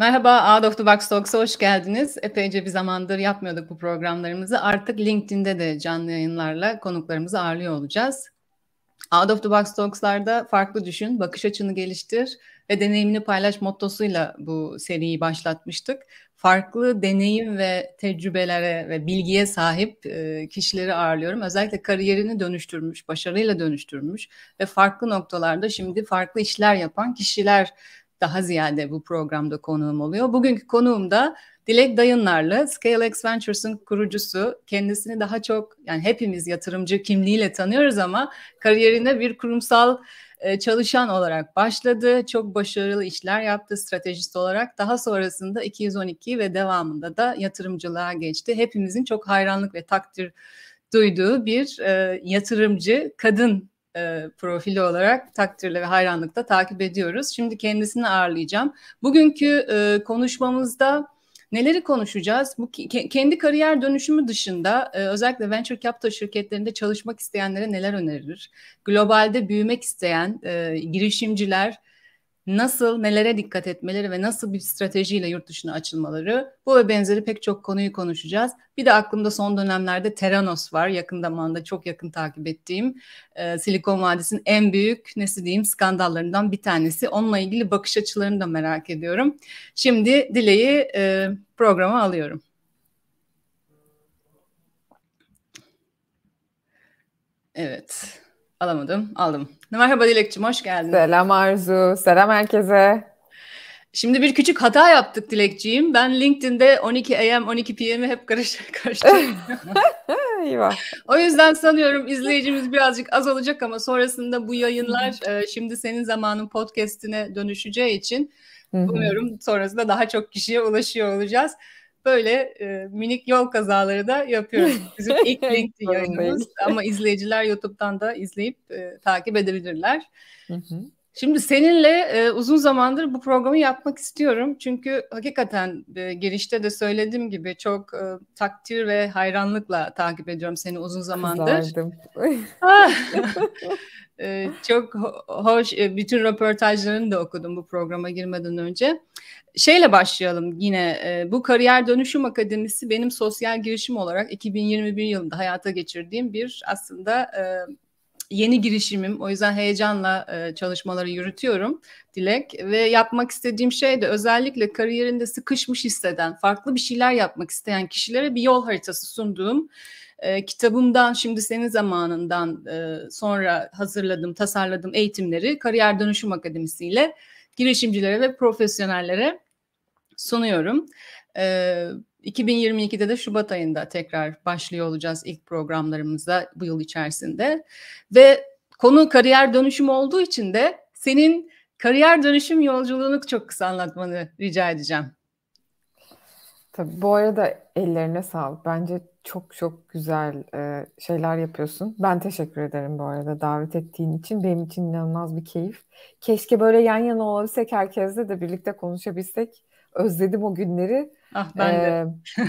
Merhaba Out of the Box Talks'a hoş geldiniz. Epeyce bir zamandır yapmıyorduk bu programlarımızı. Artık LinkedIn'de de canlı yayınlarla konuklarımızı ağırlıyor olacağız. Out of the Box Talks'larda farklı düşün, bakış açını geliştir ve deneyimini paylaş mottosuyla bu seriyi başlatmıştık. Farklı deneyim ve tecrübelere ve bilgiye sahip e, kişileri ağırlıyorum. Özellikle kariyerini dönüştürmüş, başarıyla dönüştürmüş ve farklı noktalarda şimdi farklı işler yapan kişiler daha ziyade bu programda konuğum oluyor. Bugünkü konuğum da Dilek dayınlarla ScaleX Ventures'ın kurucusu. Kendisini daha çok yani hepimiz yatırımcı kimliğiyle tanıyoruz ama kariyerine bir kurumsal e, çalışan olarak başladı. Çok başarılı işler yaptı stratejist olarak. Daha sonrasında 212 ve devamında da yatırımcılığa geçti. Hepimizin çok hayranlık ve takdir duyduğu bir e, yatırımcı kadın e, profili olarak takdirle ve hayranlıkla takip ediyoruz. Şimdi kendisini ağırlayacağım. Bugünkü e, konuşmamızda neleri konuşacağız? Bu ke- kendi kariyer dönüşümü dışında e, özellikle venture capital şirketlerinde çalışmak isteyenlere neler önerir? Globalde büyümek isteyen e, girişimciler nasıl nelere dikkat etmeleri ve nasıl bir stratejiyle yurt dışına açılmaları bu ve benzeri pek çok konuyu konuşacağız. Bir de aklımda son dönemlerde Teranos var yakın zamanda çok yakın takip ettiğim e, Silikon Vadisi'nin en büyük nesi diyeyim skandallarından bir tanesi. Onunla ilgili bakış açılarını da merak ediyorum. Şimdi Dile'yi e, programa alıyorum. Evet. Alamadım. Aldım. Merhaba Dilekçim hoş geldin. Selam Arzu. Selam herkese. Şimdi bir küçük hata yaptık dilekciğim. Ben LinkedIn'de 12 AM, 12 PM'i hep karıştır karıştırıyorum. o yüzden sanıyorum izleyicimiz birazcık az olacak ama sonrasında bu yayınlar e, şimdi senin zamanın podcast'ine dönüşeceği için umuyorum sonrasında daha çok kişiye ulaşıyor olacağız böyle e, minik yol kazaları da yapıyoruz. Bizim ilk LinkedIn yayınımız ama izleyiciler YouTube'dan da izleyip e, takip edebilirler. Hı hı. Şimdi seninle e, uzun zamandır bu programı yapmak istiyorum. Çünkü hakikaten e, girişte de söylediğim gibi çok e, takdir ve hayranlıkla takip ediyorum seni uzun zamandır. e, çok hoş, e, bütün röportajlarını da okudum bu programa girmeden önce. Şeyle başlayalım yine. E, bu Kariyer Dönüşüm Akademisi benim sosyal girişim olarak 2021 yılında hayata geçirdiğim bir aslında... E, yeni girişimim. O yüzden heyecanla e, çalışmaları yürütüyorum Dilek ve yapmak istediğim şey de özellikle kariyerinde sıkışmış hisseden, farklı bir şeyler yapmak isteyen kişilere bir yol haritası sunduğum e, kitabımdan şimdi senin zamanından e, sonra hazırladım, tasarladım eğitimleri Kariyer Dönüşüm Akademisi ile girişimcilere ve profesyonellere sunuyorum. E, 2022'de de Şubat ayında tekrar başlıyor olacağız ilk programlarımızda bu yıl içerisinde. Ve konu kariyer dönüşüm olduğu için de senin kariyer dönüşüm yolculuğunu çok kısa anlatmanı rica edeceğim. Tabii bu arada ellerine sağlık. Bence çok çok güzel e, şeyler yapıyorsun. Ben teşekkür ederim bu arada davet ettiğin için. Benim için inanılmaz bir keyif. Keşke böyle yan yana olabilsek herkesle de birlikte konuşabilsek özledim o günleri. Ah ben ee, de.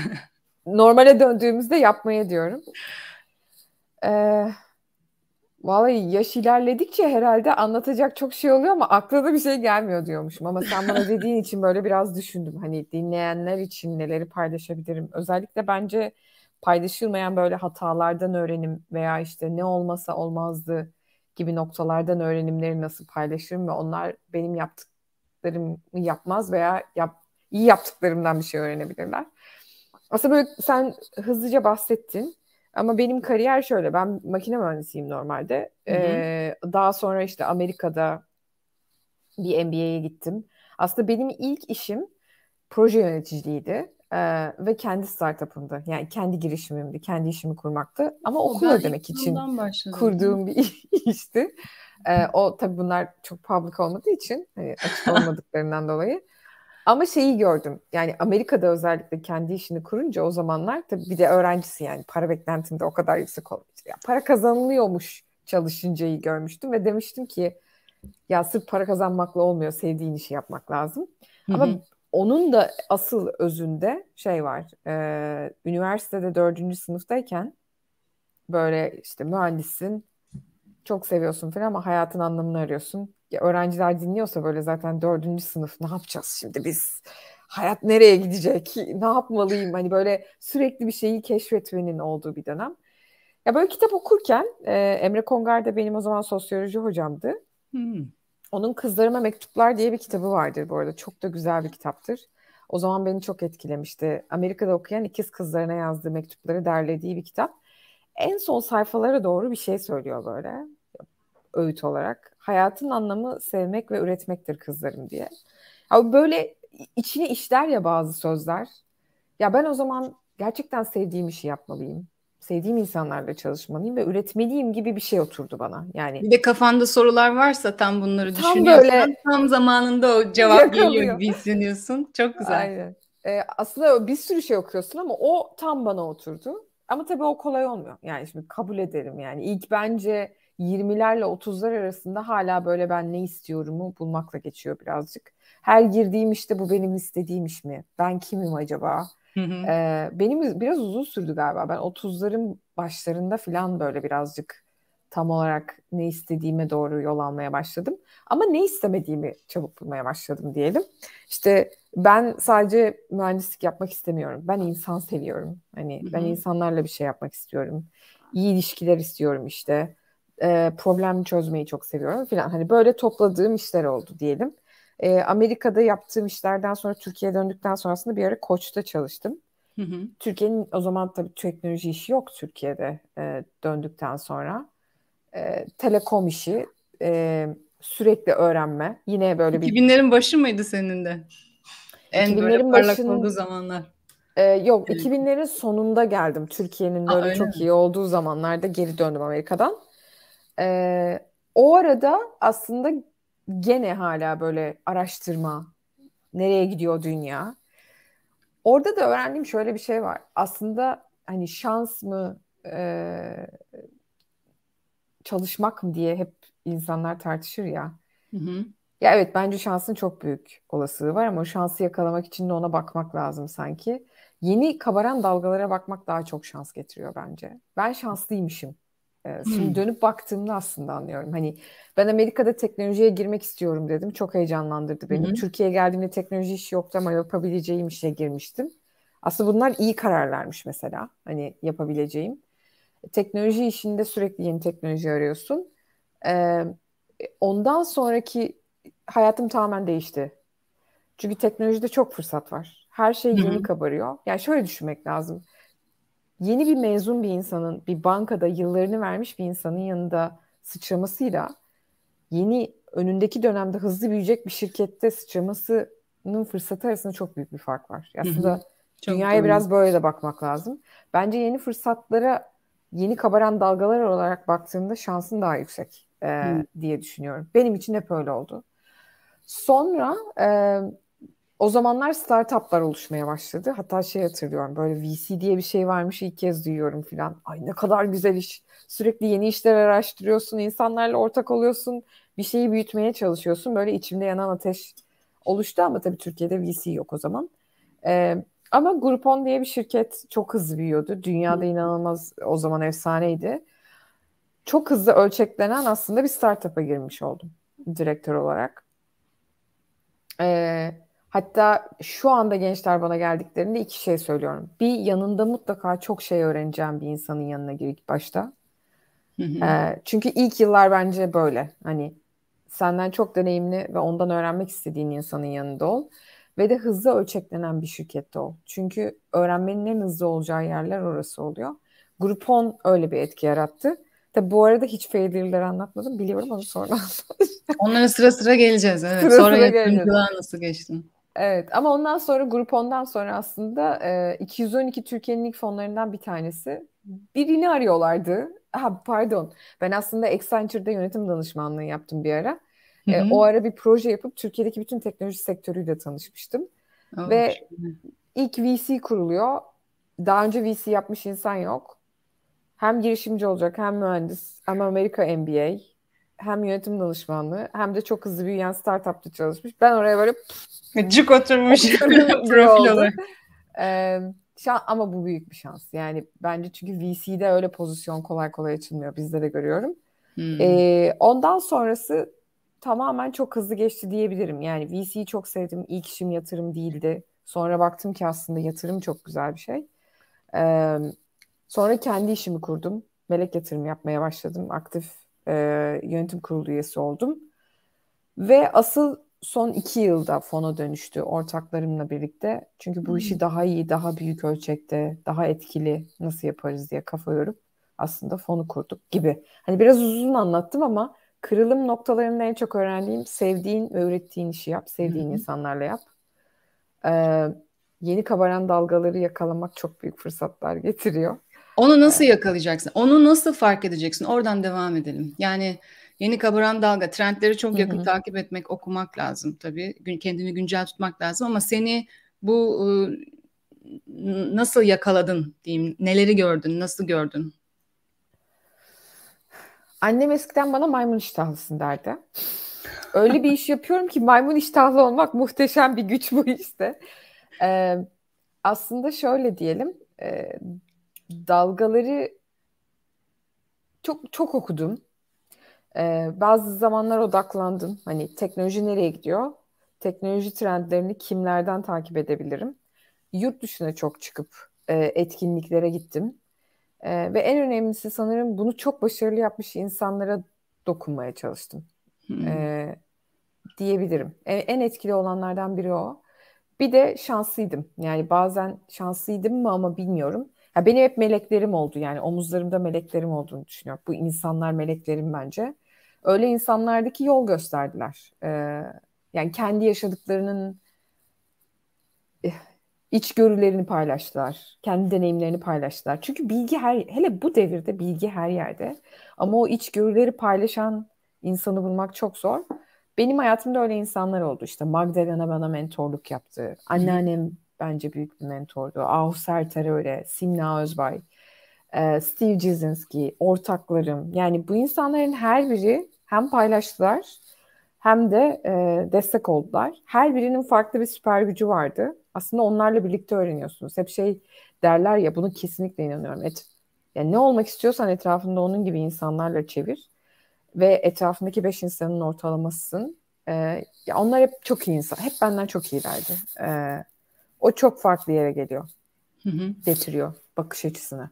normale döndüğümüzde yapmaya diyorum. Ee, vallahi yaş ilerledikçe herhalde anlatacak çok şey oluyor ama aklına bir şey gelmiyor diyormuşum. Ama sen bana dediğin için böyle biraz düşündüm. Hani dinleyenler için neleri paylaşabilirim. Özellikle bence paylaşılmayan böyle hatalardan öğrenim veya işte ne olmasa olmazdı gibi noktalardan öğrenimleri nasıl paylaşırım ve onlar benim yaptıklarımı yapmaz veya yap, iyi yaptıklarımdan bir şey öğrenebilirler. Aslında böyle sen hızlıca bahsettin. Ama benim kariyer şöyle. Ben makine mühendisiyim normalde. Hı hı. Ee, daha sonra işte Amerika'da bir MBA'ye gittim. Aslında benim ilk işim proje yöneticiliğiydi. Ee, ve kendi startup'ımdı. Yani kendi girişimimdi, kendi işimi kurmaktı. Ama okul ödemek için kurduğum bir işti. Ee, o tabii bunlar çok public olmadığı için hani açık olmadıklarından dolayı. Ama şeyi gördüm. Yani Amerika'da özellikle kendi işini kurunca o zamanlar tabii bir de öğrencisi yani para beklentinde o kadar yüksek olmuş. Ya para kazanılıyormuş çalışıncayı görmüştüm ve demiştim ki ya sırf para kazanmakla olmuyor sevdiğin işi yapmak lazım. Hı hı. Ama onun da asıl özünde şey var. E, üniversitede dördüncü sınıftayken böyle işte mühendisin çok seviyorsun falan ama hayatın anlamını arıyorsun ya öğrenciler dinliyorsa böyle zaten dördüncü sınıf ne yapacağız şimdi biz? Hayat nereye gidecek? Ne yapmalıyım? Hani böyle sürekli bir şeyi keşfetmenin olduğu bir dönem. Ya böyle kitap okurken e, Emre Kongar da benim o zaman sosyoloji hocamdı. Hmm. Onun Kızlarıma Mektuplar diye bir kitabı vardır bu arada. Çok da güzel bir kitaptır. O zaman beni çok etkilemişti. Amerika'da okuyan ikiz kızlarına yazdığı mektupları derlediği bir kitap. En son sayfalara doğru bir şey söylüyor böyle öğüt olarak. Hayatın anlamı sevmek ve üretmektir kızlarım diye. Ya böyle içini işler ya bazı sözler. Ya ben o zaman gerçekten sevdiğim işi yapmalıyım. Sevdiğim insanlarla çalışmalıyım ve üretmeliyim gibi bir şey oturdu bana. Yani bir de kafanda sorular varsa tam bunları tam böyle, tam zamanında o cevap geliyor gibi hissediyorsun. Çok güzel. Aynen. Ee, aslında bir sürü şey okuyorsun ama o tam bana oturdu. Ama tabii o kolay olmuyor. Yani şimdi kabul ederim yani. ilk bence 20'lerle 30'lar arasında hala böyle ben ne istiyorumu bulmakla geçiyor birazcık. Her girdiğim işte bu benim istediğim iş mi? Ben kimim acaba? Hı hı. Ee, benim biraz uzun sürdü galiba. Ben 30'ların başlarında falan böyle birazcık tam olarak ne istediğime doğru yol almaya başladım. Ama ne istemediğimi çabuk bulmaya başladım diyelim. İşte ben sadece mühendislik yapmak istemiyorum. Ben insan seviyorum. Hani Hı-hı. ben insanlarla bir şey yapmak istiyorum. İyi ilişkiler istiyorum işte e, problem çözmeyi çok seviyorum filan. Hani böyle topladığım işler oldu diyelim. E, Amerika'da yaptığım işlerden sonra Türkiye'ye döndükten sonrasında bir ara Koç'ta çalıştım. Hı hı. Türkiye'nin o zaman tabii teknoloji işi yok Türkiye'de e, döndükten sonra. E, telekom işi, e, sürekli öğrenme. Yine böyle bir... 2000'lerin başı mıydı senin de? En böyle parlak başın... olduğu zamanlar. Ee, yok 2000'lerin sonunda geldim. Türkiye'nin böyle Aa, çok mi? iyi olduğu zamanlarda geri döndüm Amerika'dan. E, o arada aslında gene hala böyle araştırma, nereye gidiyor dünya. Orada da öğrendiğim şöyle bir şey var. Aslında hani şans mı, e, çalışmak mı diye hep insanlar tartışır ya. Hı hı. Ya evet bence şansın çok büyük olasılığı var ama o şansı yakalamak için de ona bakmak lazım sanki. Yeni kabaran dalgalara bakmak daha çok şans getiriyor bence. Ben şanslıymışım Şimdi dönüp baktığımda aslında anlıyorum. Hani ben Amerika'da teknolojiye girmek istiyorum dedim. Çok heyecanlandırdı beni. Türkiye'ye geldiğimde teknoloji işi yoktu ama yapabileceğim işe girmiştim. Aslında bunlar iyi kararlarmış mesela. Hani yapabileceğim. E, teknoloji işinde sürekli yeni teknoloji arıyorsun. Ee, ondan sonraki hayatım tamamen değişti. Çünkü teknolojide çok fırsat var. Her şey yeni kabarıyor. Yani şöyle düşünmek lazım yeni bir mezun bir insanın bir bankada yıllarını vermiş bir insanın yanında sıçramasıyla yeni önündeki dönemde hızlı büyüyecek bir şirkette sıçramasının fırsatı arasında çok büyük bir fark var. Aslında Çok dünyaya doğru. biraz böyle de bakmak lazım. Bence yeni fırsatlara yeni kabaran dalgalar olarak baktığımda şansın daha yüksek e, diye düşünüyorum. Benim için hep öyle oldu. Sonra e, o zamanlar startuplar oluşmaya başladı. Hatta şey hatırlıyorum böyle VC diye bir şey varmış ilk kez duyuyorum filan. Ay ne kadar güzel iş. Sürekli yeni işler araştırıyorsun, insanlarla ortak oluyorsun, bir şeyi büyütmeye çalışıyorsun. Böyle içimde yanan ateş oluştu ama tabii Türkiye'de VC yok o zaman. Ee, ama Groupon diye bir şirket çok hızlı büyüyordu. Dünyada inanılmaz o zaman efsaneydi. Çok hızlı ölçeklenen aslında bir startup'a girmiş oldum direktör olarak. Ee, Hatta şu anda gençler bana geldiklerinde iki şey söylüyorum. Bir yanında mutlaka çok şey öğreneceğim bir insanın yanına gir ilk başta. Hı ee, çünkü ilk yıllar bence böyle. Hani senden çok deneyimli ve ondan öğrenmek istediğin insanın yanında ol. Ve de hızlı ölçeklenen bir şirkette ol. Çünkü öğrenmenin en hızlı olacağı yerler orası oluyor. Groupon öyle bir etki yarattı. Tabi bu arada hiç failurları anlatmadım. Biliyorum onu sonra Onlara sıra sıra geleceğiz. Evet. Sıra sonra sıra geleceğiz. nasıl geçtin? Evet ama ondan sonra grup sonra aslında e, 212 Türkiye'nin ilk fonlarından bir tanesi. Birini arıyorlardı. Ha pardon ben aslında Accenture'da yönetim danışmanlığı yaptım bir ara. E, o ara bir proje yapıp Türkiye'deki bütün teknoloji sektörüyle tanışmıştım. Oh, Ve ilk VC kuruluyor. Daha önce VC yapmış insan yok. Hem girişimci olacak hem mühendis ama Amerika MBA hem yönetim danışmanlığı hem de çok hızlı büyüyen startup'ta çalışmış. Ben oraya böyle cık oturmuş profil olarak. ama bu büyük bir şans. Yani bence çünkü VC'de öyle pozisyon kolay kolay açılmıyor. Bizde de görüyorum. Hmm. Ee, ondan sonrası tamamen çok hızlı geçti diyebilirim. Yani VC'yi çok sevdim. İlk işim yatırım değildi. Sonra baktım ki aslında yatırım çok güzel bir şey. Ee, sonra kendi işimi kurdum. Melek yatırım yapmaya başladım. Aktif e, yönetim kurulu üyesi oldum. Ve asıl son iki yılda fona dönüştü ortaklarımla birlikte. Çünkü bu işi hmm. daha iyi, daha büyük ölçekte, daha etkili nasıl yaparız diye kafa yorup aslında fonu kurduk gibi. Hani biraz uzun anlattım ama kırılım noktalarında en çok öğrendiğim sevdiğin ve ürettiğin işi yap, sevdiğin insanlarla yap. Ee, yeni kabaran dalgaları yakalamak çok büyük fırsatlar getiriyor. Onu nasıl yakalayacaksın? Onu nasıl fark edeceksin? Oradan devam edelim. Yani yeni kabaran dalga trendleri çok yakın Hı-hı. takip etmek, okumak lazım tabii. kendini güncel tutmak lazım ama seni bu ıı, nasıl yakaladın diyeyim? Neleri gördün? Nasıl gördün? Annem eskiden bana maymun iştahlısın derdi. Öyle bir iş yapıyorum ki maymun iştahlı olmak muhteşem bir güç bu işte. Ee, aslında şöyle diyelim. E, dalgaları çok çok okudum. Ee, bazı zamanlar odaklandım. Hani teknoloji nereye gidiyor? Teknoloji trendlerini kimlerden takip edebilirim? Yurt dışına çok çıkıp e, etkinliklere gittim. E, ve en önemlisi sanırım bunu çok başarılı yapmış insanlara dokunmaya çalıştım. E, diyebilirim. E, en etkili olanlardan biri o. Bir de şanslıydım. Yani bazen şanslıydım mı ama bilmiyorum. Ya benim hep meleklerim oldu yani omuzlarımda meleklerim olduğunu düşünüyorum. Bu insanlar meleklerim bence. Öyle insanlardaki yol gösterdiler. Ee, yani kendi yaşadıklarının eh, iç görülerini paylaştılar. Kendi deneyimlerini paylaştılar. Çünkü bilgi her hele bu devirde bilgi her yerde. Ama o iç görüleri paylaşan insanı bulmak çok zor. Benim hayatımda öyle insanlar oldu. İşte Magdalena bana mentorluk yaptı. Anneannem bence büyük bir mentordu. Ahu Serter öyle, Simna Özbay, e, Steve Jasinski, ortaklarım. Yani bu insanların her biri hem paylaştılar hem de e, destek oldular. Her birinin farklı bir süper gücü vardı. Aslında onlarla birlikte öğreniyorsunuz. Hep şey derler ya bunu kesinlikle inanıyorum. Et, yani ne olmak istiyorsan etrafında onun gibi insanlarla çevir ve etrafındaki beş insanın ortalamasısın. E, ya onlar hep çok iyi insan. Hep benden çok iyilerdi. E, o çok farklı yere geliyor. Hı hı. Getiriyor bakış açısını.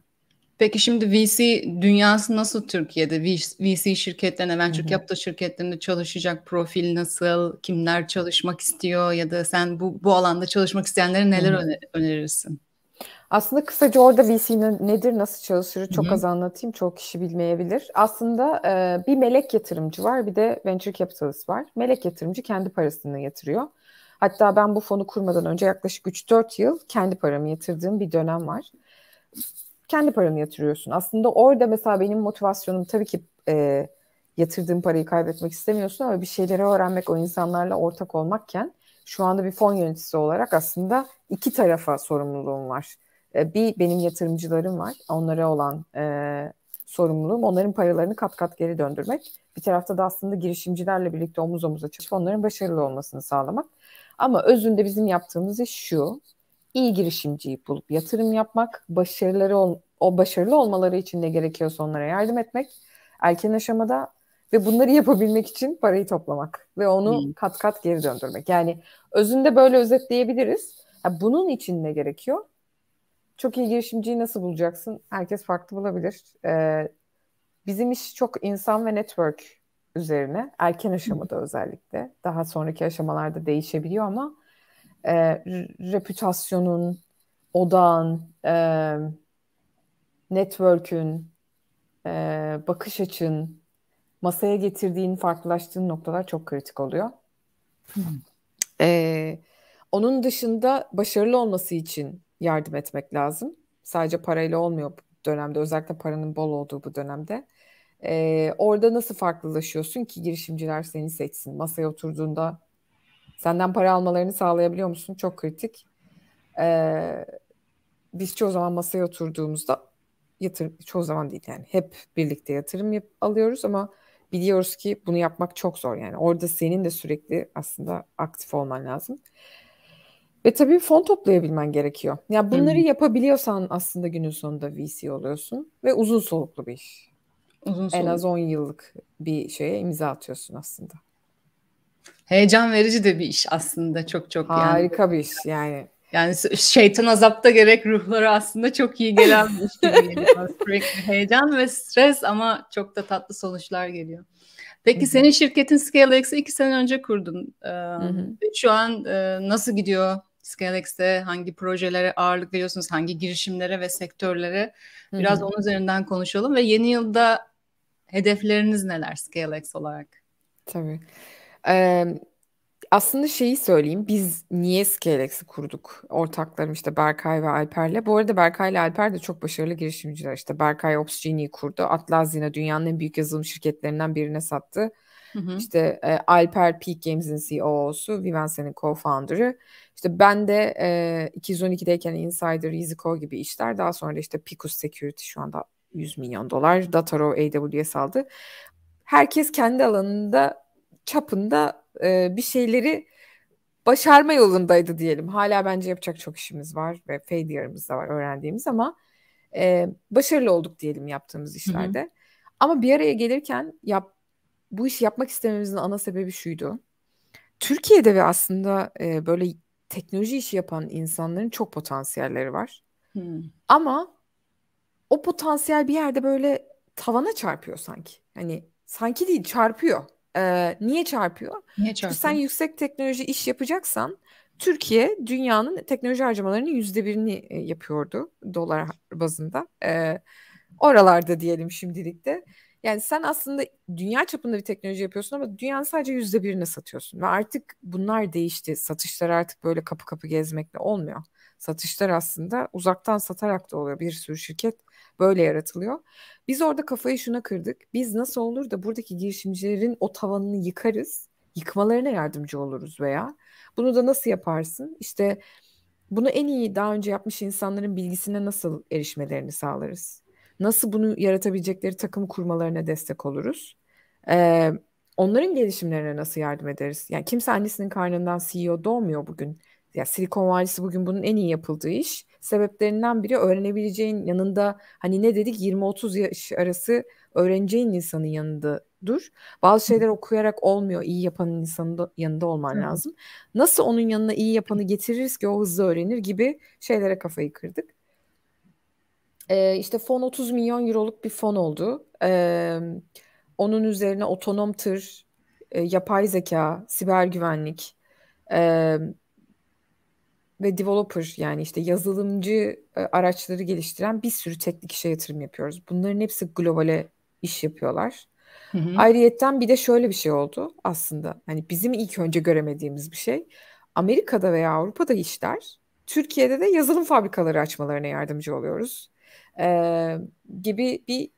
Peki şimdi VC dünyası nasıl Türkiye'de? VC şirketlerine, venture capital şirketlerinde çalışacak profil nasıl? Kimler çalışmak istiyor? Ya da sen bu, bu alanda çalışmak isteyenlere neler Hı-hı. önerirsin? Aslında kısaca orada VC'nin nedir, nasıl çalışır çok Hı-hı. az anlatayım. Çok kişi bilmeyebilir. Aslında e, bir melek yatırımcı var, bir de venture capitalist var. Melek yatırımcı kendi parasını yatırıyor. Hatta ben bu fonu kurmadan önce yaklaşık 3-4 yıl kendi paramı yatırdığım bir dönem var. Kendi paranı yatırıyorsun. Aslında orada mesela benim motivasyonum tabii ki e, yatırdığın parayı kaybetmek istemiyorsun ama bir şeyleri öğrenmek, o insanlarla ortak olmakken şu anda bir fon yöneticisi olarak aslında iki tarafa sorumluluğum var. E, bir benim yatırımcılarım var. Onlara olan e, sorumluluğum onların paralarını kat kat geri döndürmek. Bir tarafta da aslında girişimcilerle birlikte omuz omuza çalışıp onların başarılı olmasını sağlamak. Ama özünde bizim yaptığımız iş şu. İyi girişimciyi bulup yatırım yapmak, başarıları ol, o başarılı olmaları için ne gerekiyorsa onlara yardım etmek, erken aşamada ve bunları yapabilmek için parayı toplamak ve onu hmm. kat kat geri döndürmek. Yani özünde böyle özetleyebiliriz. Ya bunun için ne gerekiyor? Çok iyi girişimciyi nasıl bulacaksın? Herkes farklı bulabilir. Ee, bizim iş çok insan ve network üzerine erken aşamada özellikle daha sonraki aşamalarda değişebiliyor ama e, reputasyonun, odağın, e, network'ün, e, bakış açın, masaya getirdiğin, farklılaştığın noktalar çok kritik oluyor. e, onun dışında başarılı olması için yardım etmek lazım. Sadece parayla olmuyor bu dönemde özellikle paranın bol olduğu bu dönemde. Ee, orada nasıl farklılaşıyorsun ki girişimciler seni seçsin? Masaya oturduğunda senden para almalarını sağlayabiliyor musun? Çok kritik. Ee, biz çoğu zaman masaya oturduğumuzda yatırım, çoğu zaman değil yani hep birlikte yatırım yap- alıyoruz ama biliyoruz ki bunu yapmak çok zor yani. Orada senin de sürekli aslında aktif olman lazım. Ve tabii fon toplayabilmen gerekiyor. Ya yani bunları hmm. yapabiliyorsan aslında günün sonunda VC oluyorsun ve uzun soluklu bir iş. Uzun en az 10 yıllık bir şeye imza atıyorsun aslında. Heyecan verici de bir iş aslında çok çok Harika yani. bir iş yani. Yani şeytan azapta gerek ruhları aslında çok iyi gelen bir iş. Sürekli heyecan ve stres ama çok da tatlı sonuçlar geliyor. Peki Hı-hı. senin şirketin ScaleX'i iki sene önce kurdun. Ee, şu an e, nasıl gidiyor ScaleX'te? Hangi projelere ağırlık veriyorsunuz? Hangi girişimlere ve sektörlere? Biraz Hı-hı. onun üzerinden konuşalım ve yeni yılda hedefleriniz neler ScaleX olarak? Tabii. Ee, aslında şeyi söyleyeyim. Biz niye ScaleX'i kurduk? Ortaklarım işte Berkay ve Alper'le. Bu arada Berkay ile Alper de çok başarılı girişimciler. İşte Berkay Opsgeni'yi kurdu. Atlazi'ne dünyanın en büyük yazılım şirketlerinden birine sattı. Hı hı. İşte e, Alper Peak Games'in CEO'su, Vivense'nin co-founder'ı. İşte ben de e, 212'deyken Insider, Yiziko gibi işler. Daha sonra işte Picus Security şu anda 100 milyon dolar Dataro AWS aldı. Herkes kendi alanında çapında e, bir şeyleri başarma yolundaydı diyelim. Hala bence yapacak çok işimiz var ve failure'ımız da var öğrendiğimiz ama e, başarılı olduk diyelim yaptığımız işlerde. Hı hı. Ama bir araya gelirken yap, bu işi yapmak istememizin ana sebebi şuydu. Türkiye'de ve aslında e, böyle teknoloji işi yapan insanların çok potansiyelleri var. Hmm. Ama o potansiyel bir yerde böyle tavana çarpıyor sanki. Hani sanki değil çarpıyor. Ee, niye çarpıyor? Niye çarpıyor? Çünkü sen yüksek teknoloji iş yapacaksan Türkiye dünyanın teknoloji harcamalarının yüzde birini e, yapıyordu dolar bazında. Ee, oralarda diyelim şimdilik de. Yani sen aslında dünya çapında bir teknoloji yapıyorsun ama dünyanın sadece yüzde birini satıyorsun. Ve artık bunlar değişti. Satışlar artık böyle kapı kapı gezmekle olmuyor. Satışlar aslında uzaktan satarak da oluyor. Bir sürü şirket böyle yaratılıyor. Biz orada kafayı şuna kırdık. Biz nasıl olur da buradaki girişimcilerin o tavanını yıkarız, yıkmalarına yardımcı oluruz veya bunu da nasıl yaparsın? İşte bunu en iyi daha önce yapmış insanların bilgisine nasıl erişmelerini sağlarız? Nasıl bunu yaratabilecekleri takım kurmalarına destek oluruz? Ee, onların gelişimlerine nasıl yardım ederiz? Yani kimse annesinin karnından CEO doğmuyor bugün. Ya Silikon Vadisi bugün bunun en iyi yapıldığı iş sebeplerinden biri öğrenebileceğin yanında hani ne dedik 20-30 yaş arası öğreneceğin insanın yanında dur. Bazı şeyler okuyarak olmuyor. İyi yapanın insanın da, yanında olman Hı. lazım. Nasıl onun yanına iyi yapanı getiririz ki o hızlı öğrenir gibi şeylere kafayı kırdık. Ee, işte fon 30 milyon euroluk bir fon oldu. Ee, onun üzerine otonom tır, e, yapay zeka, siber güvenlik, e, ve developer yani işte yazılımcı e, araçları geliştiren bir sürü teknik işe yatırım yapıyoruz. Bunların hepsi globale iş yapıyorlar. Hı hı. Ayrıyetten bir de şöyle bir şey oldu aslında. Hani bizim ilk önce göremediğimiz bir şey. Amerika'da veya Avrupa'da işler Türkiye'de de yazılım fabrikaları açmalarına yardımcı oluyoruz. Ee, gibi bir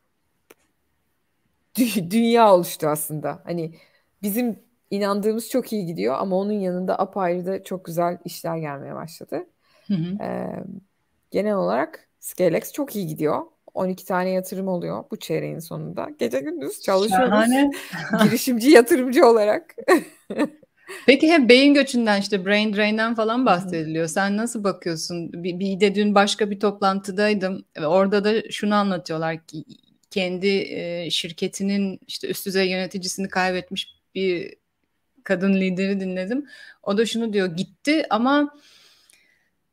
dü- dünya oluştu aslında. Hani bizim inandığımız çok iyi gidiyor ama onun yanında apayrı da çok güzel işler gelmeye başladı. Hı hı. Ee, genel olarak Scalex çok iyi gidiyor. 12 tane yatırım oluyor bu çeyreğin sonunda. Gece gündüz çalışıyoruz. Girişimci yatırımcı olarak. Peki hep beyin göçünden işte brain drain'den falan bahsediliyor. Sen nasıl bakıyorsun? Bir, bir de dün başka bir toplantıdaydım. Orada da şunu anlatıyorlar ki kendi e, şirketinin işte üst düzey yöneticisini kaybetmiş bir kadın lideri dinledim. O da şunu diyor gitti ama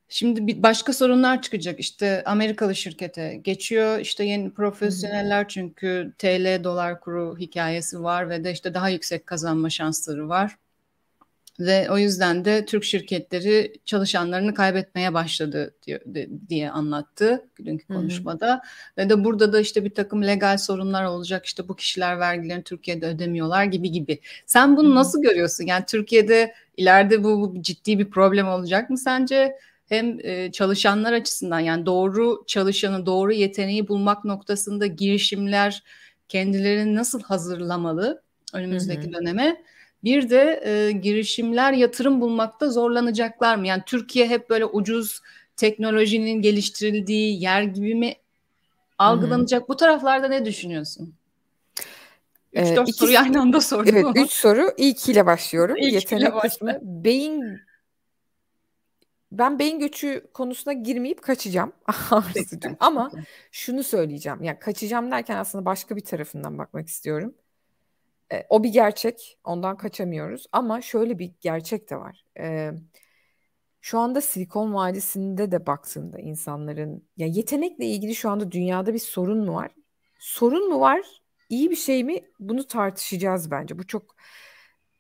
şimdi bir başka sorunlar çıkacak. İşte Amerikalı şirkete geçiyor. İşte yeni profesyoneller çünkü TL dolar kuru hikayesi var ve de işte daha yüksek kazanma şansları var ve o yüzden de Türk şirketleri çalışanlarını kaybetmeye başladı diye, anlattı dünkü konuşmada. Hı hı. Ve de burada da işte bir takım legal sorunlar olacak işte bu kişiler vergilerini Türkiye'de ödemiyorlar gibi gibi. Sen bunu hı hı. nasıl görüyorsun? Yani Türkiye'de ileride bu, bu ciddi bir problem olacak mı sence? Hem e, çalışanlar açısından yani doğru çalışanı doğru yeteneği bulmak noktasında girişimler kendilerini nasıl hazırlamalı önümüzdeki hı hı. döneme? Bir de e, girişimler yatırım bulmakta zorlanacaklar mı? Yani Türkiye hep böyle ucuz teknolojinin geliştirildiği yer gibi mi algılanacak? Hmm. Bu taraflarda ne düşünüyorsun? 3-4 ee, soruyu aynı anda sordum. Evet, 3 soru. İlk başlıyorum. İlk Yetenek başla. kısmı. Beyin ben beyin göçü konusuna girmeyip kaçacağım. Ama şunu söyleyeceğim. Yani kaçacağım derken aslında başka bir tarafından bakmak istiyorum. E, o bir gerçek. Ondan kaçamıyoruz. Ama şöyle bir gerçek de var. E, şu anda Silikon Vadisi'nde de baktığında insanların ya yetenekle ilgili şu anda dünyada bir sorun mu var? Sorun mu var? İyi bir şey mi? Bunu tartışacağız bence. Bu çok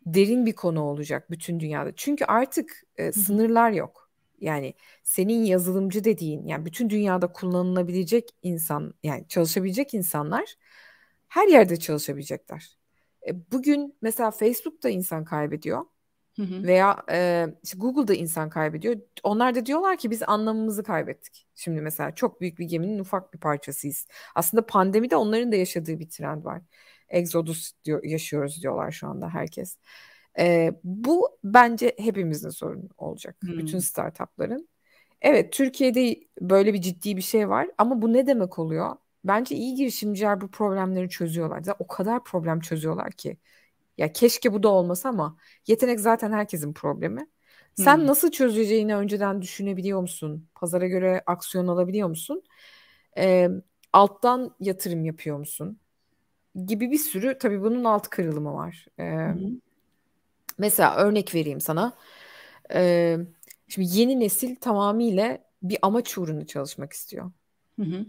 derin bir konu olacak bütün dünyada. Çünkü artık e, sınırlar yok. Yani senin yazılımcı dediğin yani bütün dünyada kullanılabilecek insan yani çalışabilecek insanlar her yerde çalışabilecekler. E, bugün mesela Facebook'ta insan kaybediyor. Veya e, işte Google'da insan kaybediyor. Onlar da diyorlar ki biz anlamımızı kaybettik. Şimdi mesela çok büyük bir geminin ufak bir parçasıyız. Aslında pandemide onların da yaşadığı bir trend var. Exodus diyor, yaşıyoruz diyorlar şu anda herkes. E, bu bence hepimizin sorunu olacak. Hmm. Bütün startupların. Evet Türkiye'de böyle bir ciddi bir şey var ama bu ne demek oluyor? bence iyi girişimciler bu problemleri çözüyorlar. Zaten o kadar problem çözüyorlar ki. Ya keşke bu da olmasa ama yetenek zaten herkesin problemi. Sen hmm. nasıl çözeceğini önceden düşünebiliyor musun? Pazara göre aksiyon alabiliyor musun? Ee, alttan yatırım yapıyor musun? Gibi bir sürü tabii bunun alt kırılımı var. Ee, hmm. Mesela örnek vereyim sana. Ee, şimdi yeni nesil tamamıyla bir amaç uğruna çalışmak istiyor. Hı hı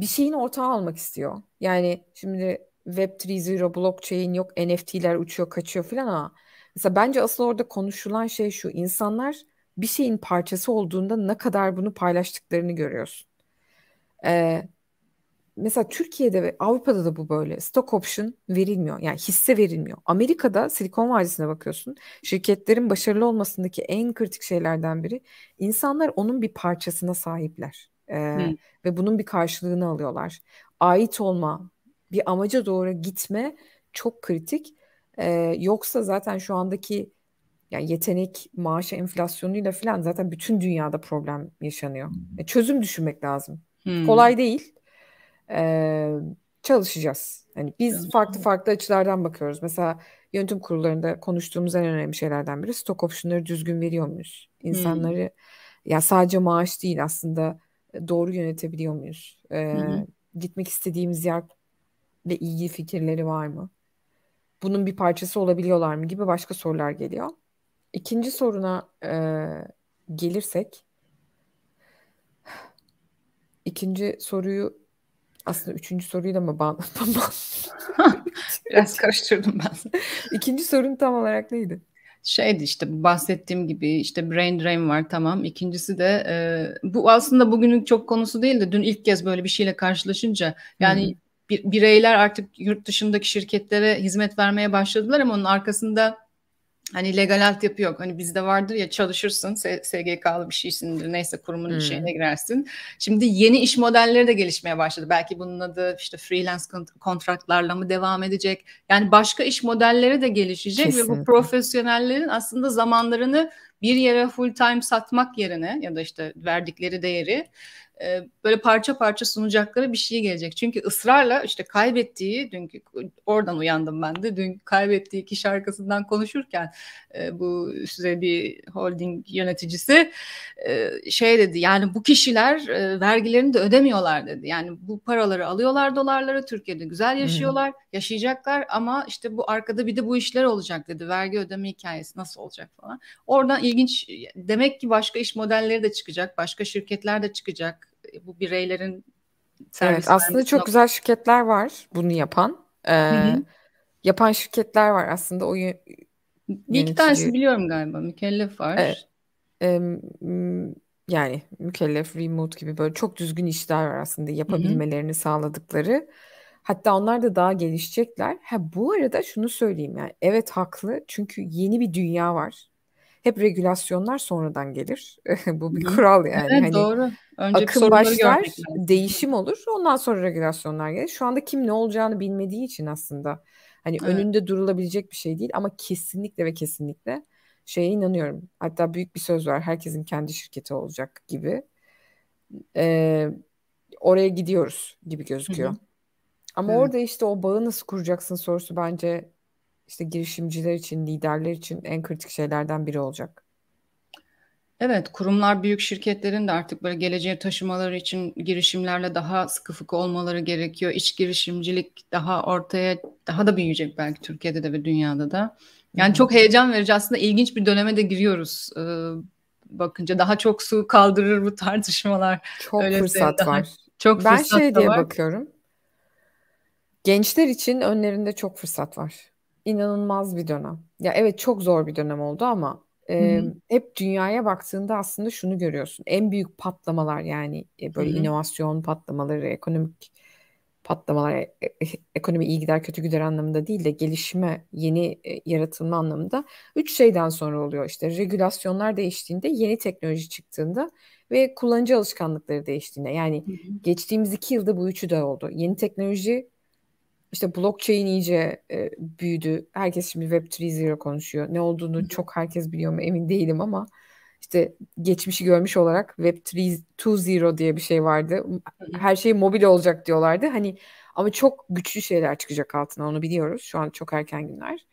bir şeyin ortağı almak istiyor. Yani şimdi Web 3.0, blockchain yok, NFT'ler uçuyor, kaçıyor falan ama mesela bence asıl orada konuşulan şey şu. insanlar bir şeyin parçası olduğunda ne kadar bunu paylaştıklarını görüyorsun. Ee, mesela Türkiye'de ve Avrupa'da da bu böyle. Stock option verilmiyor. Yani hisse verilmiyor. Amerika'da Silikon Vadisi'ne bakıyorsun. Şirketlerin başarılı olmasındaki en kritik şeylerden biri insanlar onun bir parçasına sahipler. E, Ve bunun bir karşılığını alıyorlar. Ait olma, bir amaca doğru gitme çok kritik. E, yoksa zaten şu andaki yani yetenek, maaşa enflasyonuyla falan zaten bütün dünyada problem yaşanıyor. E, çözüm düşünmek lazım. Hmm. Kolay değil. E, çalışacağız. Yani biz farklı farklı açılardan bakıyoruz. Mesela yönetim kurullarında konuştuğumuz en önemli şeylerden biri stok opsiyonları düzgün veriyor muyuz? İnsanları hmm. ya sadece maaş değil aslında doğru yönetebiliyor muyuz? E, Gitmek istediğimiz yerle ilgili fikirleri var mı? Bunun bir parçası olabiliyorlar mı gibi başka sorular geliyor. İkinci soruna e, gelirsek, ikinci soruyu aslında üçüncü soruyla mı bağlı? Biraz karıştırdım ben. İkinci sorun tam olarak neydi? şeydi işte bahsettiğim gibi işte brain drain var tamam. İkincisi de e, bu aslında bugünün çok konusu değil de dün ilk kez böyle bir şeyle karşılaşınca yani hmm. bireyler artık yurt dışındaki şirketlere hizmet vermeye başladılar ama onun arkasında hani legal altyapı yok. Hani bizde vardır ya çalışırsın SGK'lı bir şeysindir neyse kurumun hmm. şeyine girersin. Şimdi yeni iş modelleri de gelişmeye başladı. Belki bunun adı işte freelance kontratlarla mı devam edecek? Yani başka iş modelleri de gelişecek Kesinlikle. ve bu profesyonellerin aslında zamanlarını bir yere full time satmak yerine ya da işte verdikleri değeri e, böyle parça parça sunacakları bir şey gelecek. Çünkü ısrarla işte kaybettiği dünkü oradan uyandım ben de dün kaybettiği iki şarkısından konuşurken e, bu size bir holding yöneticisi e, şey dedi yani bu kişiler vergilerini de ödemiyorlar dedi. Yani bu paraları alıyorlar dolarları Türkiye'de güzel yaşıyorlar hmm. yaşayacaklar ama işte bu arkada bir de bu işler olacak dedi. Vergi ödeme hikayesi nasıl olacak falan. Oradan ilginç demek ki başka iş modelleri de çıkacak başka şirketler de çıkacak bu bireylerin Evet, aslında çok nokta... güzel şirketler var bunu yapan. Ee, Yapan şirketler var aslında. O yönetici... Bir iki tanesi biliyorum galiba. Mükellef var. Evet. Ee, yani mükellef, remote gibi böyle çok düzgün işler var aslında yapabilmelerini hı hı. sağladıkları. Hatta onlar da daha gelişecekler. Ha bu arada şunu söyleyeyim yani evet haklı çünkü yeni bir dünya var. Hep regülasyonlar sonradan gelir. Bu bir kural yani. Evet, hani doğru. Önce akım başlar, değişim olur. Ondan sonra regülasyonlar gelir. Şu anda kim ne olacağını bilmediği için aslında hani evet. önünde durulabilecek bir şey değil ama kesinlikle ve kesinlikle şeye inanıyorum. Hatta büyük bir söz var. Herkesin kendi şirketi olacak gibi. Ee, oraya gidiyoruz gibi gözüküyor. Hı hı. Ama evet. orada işte o bağı nasıl kuracaksın sorusu bence işte girişimciler için, liderler için en kritik şeylerden biri olacak. Evet, kurumlar büyük şirketlerin de artık böyle geleceğe taşımaları için girişimlerle daha sıkı fıkı olmaları gerekiyor. İç girişimcilik daha ortaya daha da büyüyecek belki Türkiye'de de ve dünyada da. Yani çok heyecan verici aslında ilginç bir döneme de giriyoruz. Ee, bakınca daha çok su kaldırır bu tartışmalar. Çok Öyle fırsat daha, var. Çok ben fırsat şey diye var. bakıyorum. Gençler için önlerinde çok fırsat var inanılmaz bir dönem. Ya evet çok zor bir dönem oldu ama e, hep dünyaya baktığında aslında şunu görüyorsun. En büyük patlamalar yani e, böyle Hı-hı. inovasyon patlamaları, ekonomik patlamalar, e, e, ekonomi iyi gider kötü gider anlamında değil de gelişme, yeni e, yaratılma anlamında üç şeyden sonra oluyor. işte. regülasyonlar değiştiğinde, yeni teknoloji çıktığında ve kullanıcı alışkanlıkları değiştiğinde. Yani Hı-hı. geçtiğimiz iki yılda bu üçü de oldu. Yeni teknoloji işte blockchain iyice e, büyüdü. Herkes şimdi Web 3.0 konuşuyor. Ne olduğunu çok herkes biliyor mu emin değilim ama işte geçmişi görmüş olarak Web 3.0 diye bir şey vardı. Her şey mobil olacak diyorlardı. Hani ama çok güçlü şeyler çıkacak altına onu biliyoruz. Şu an çok erken günler.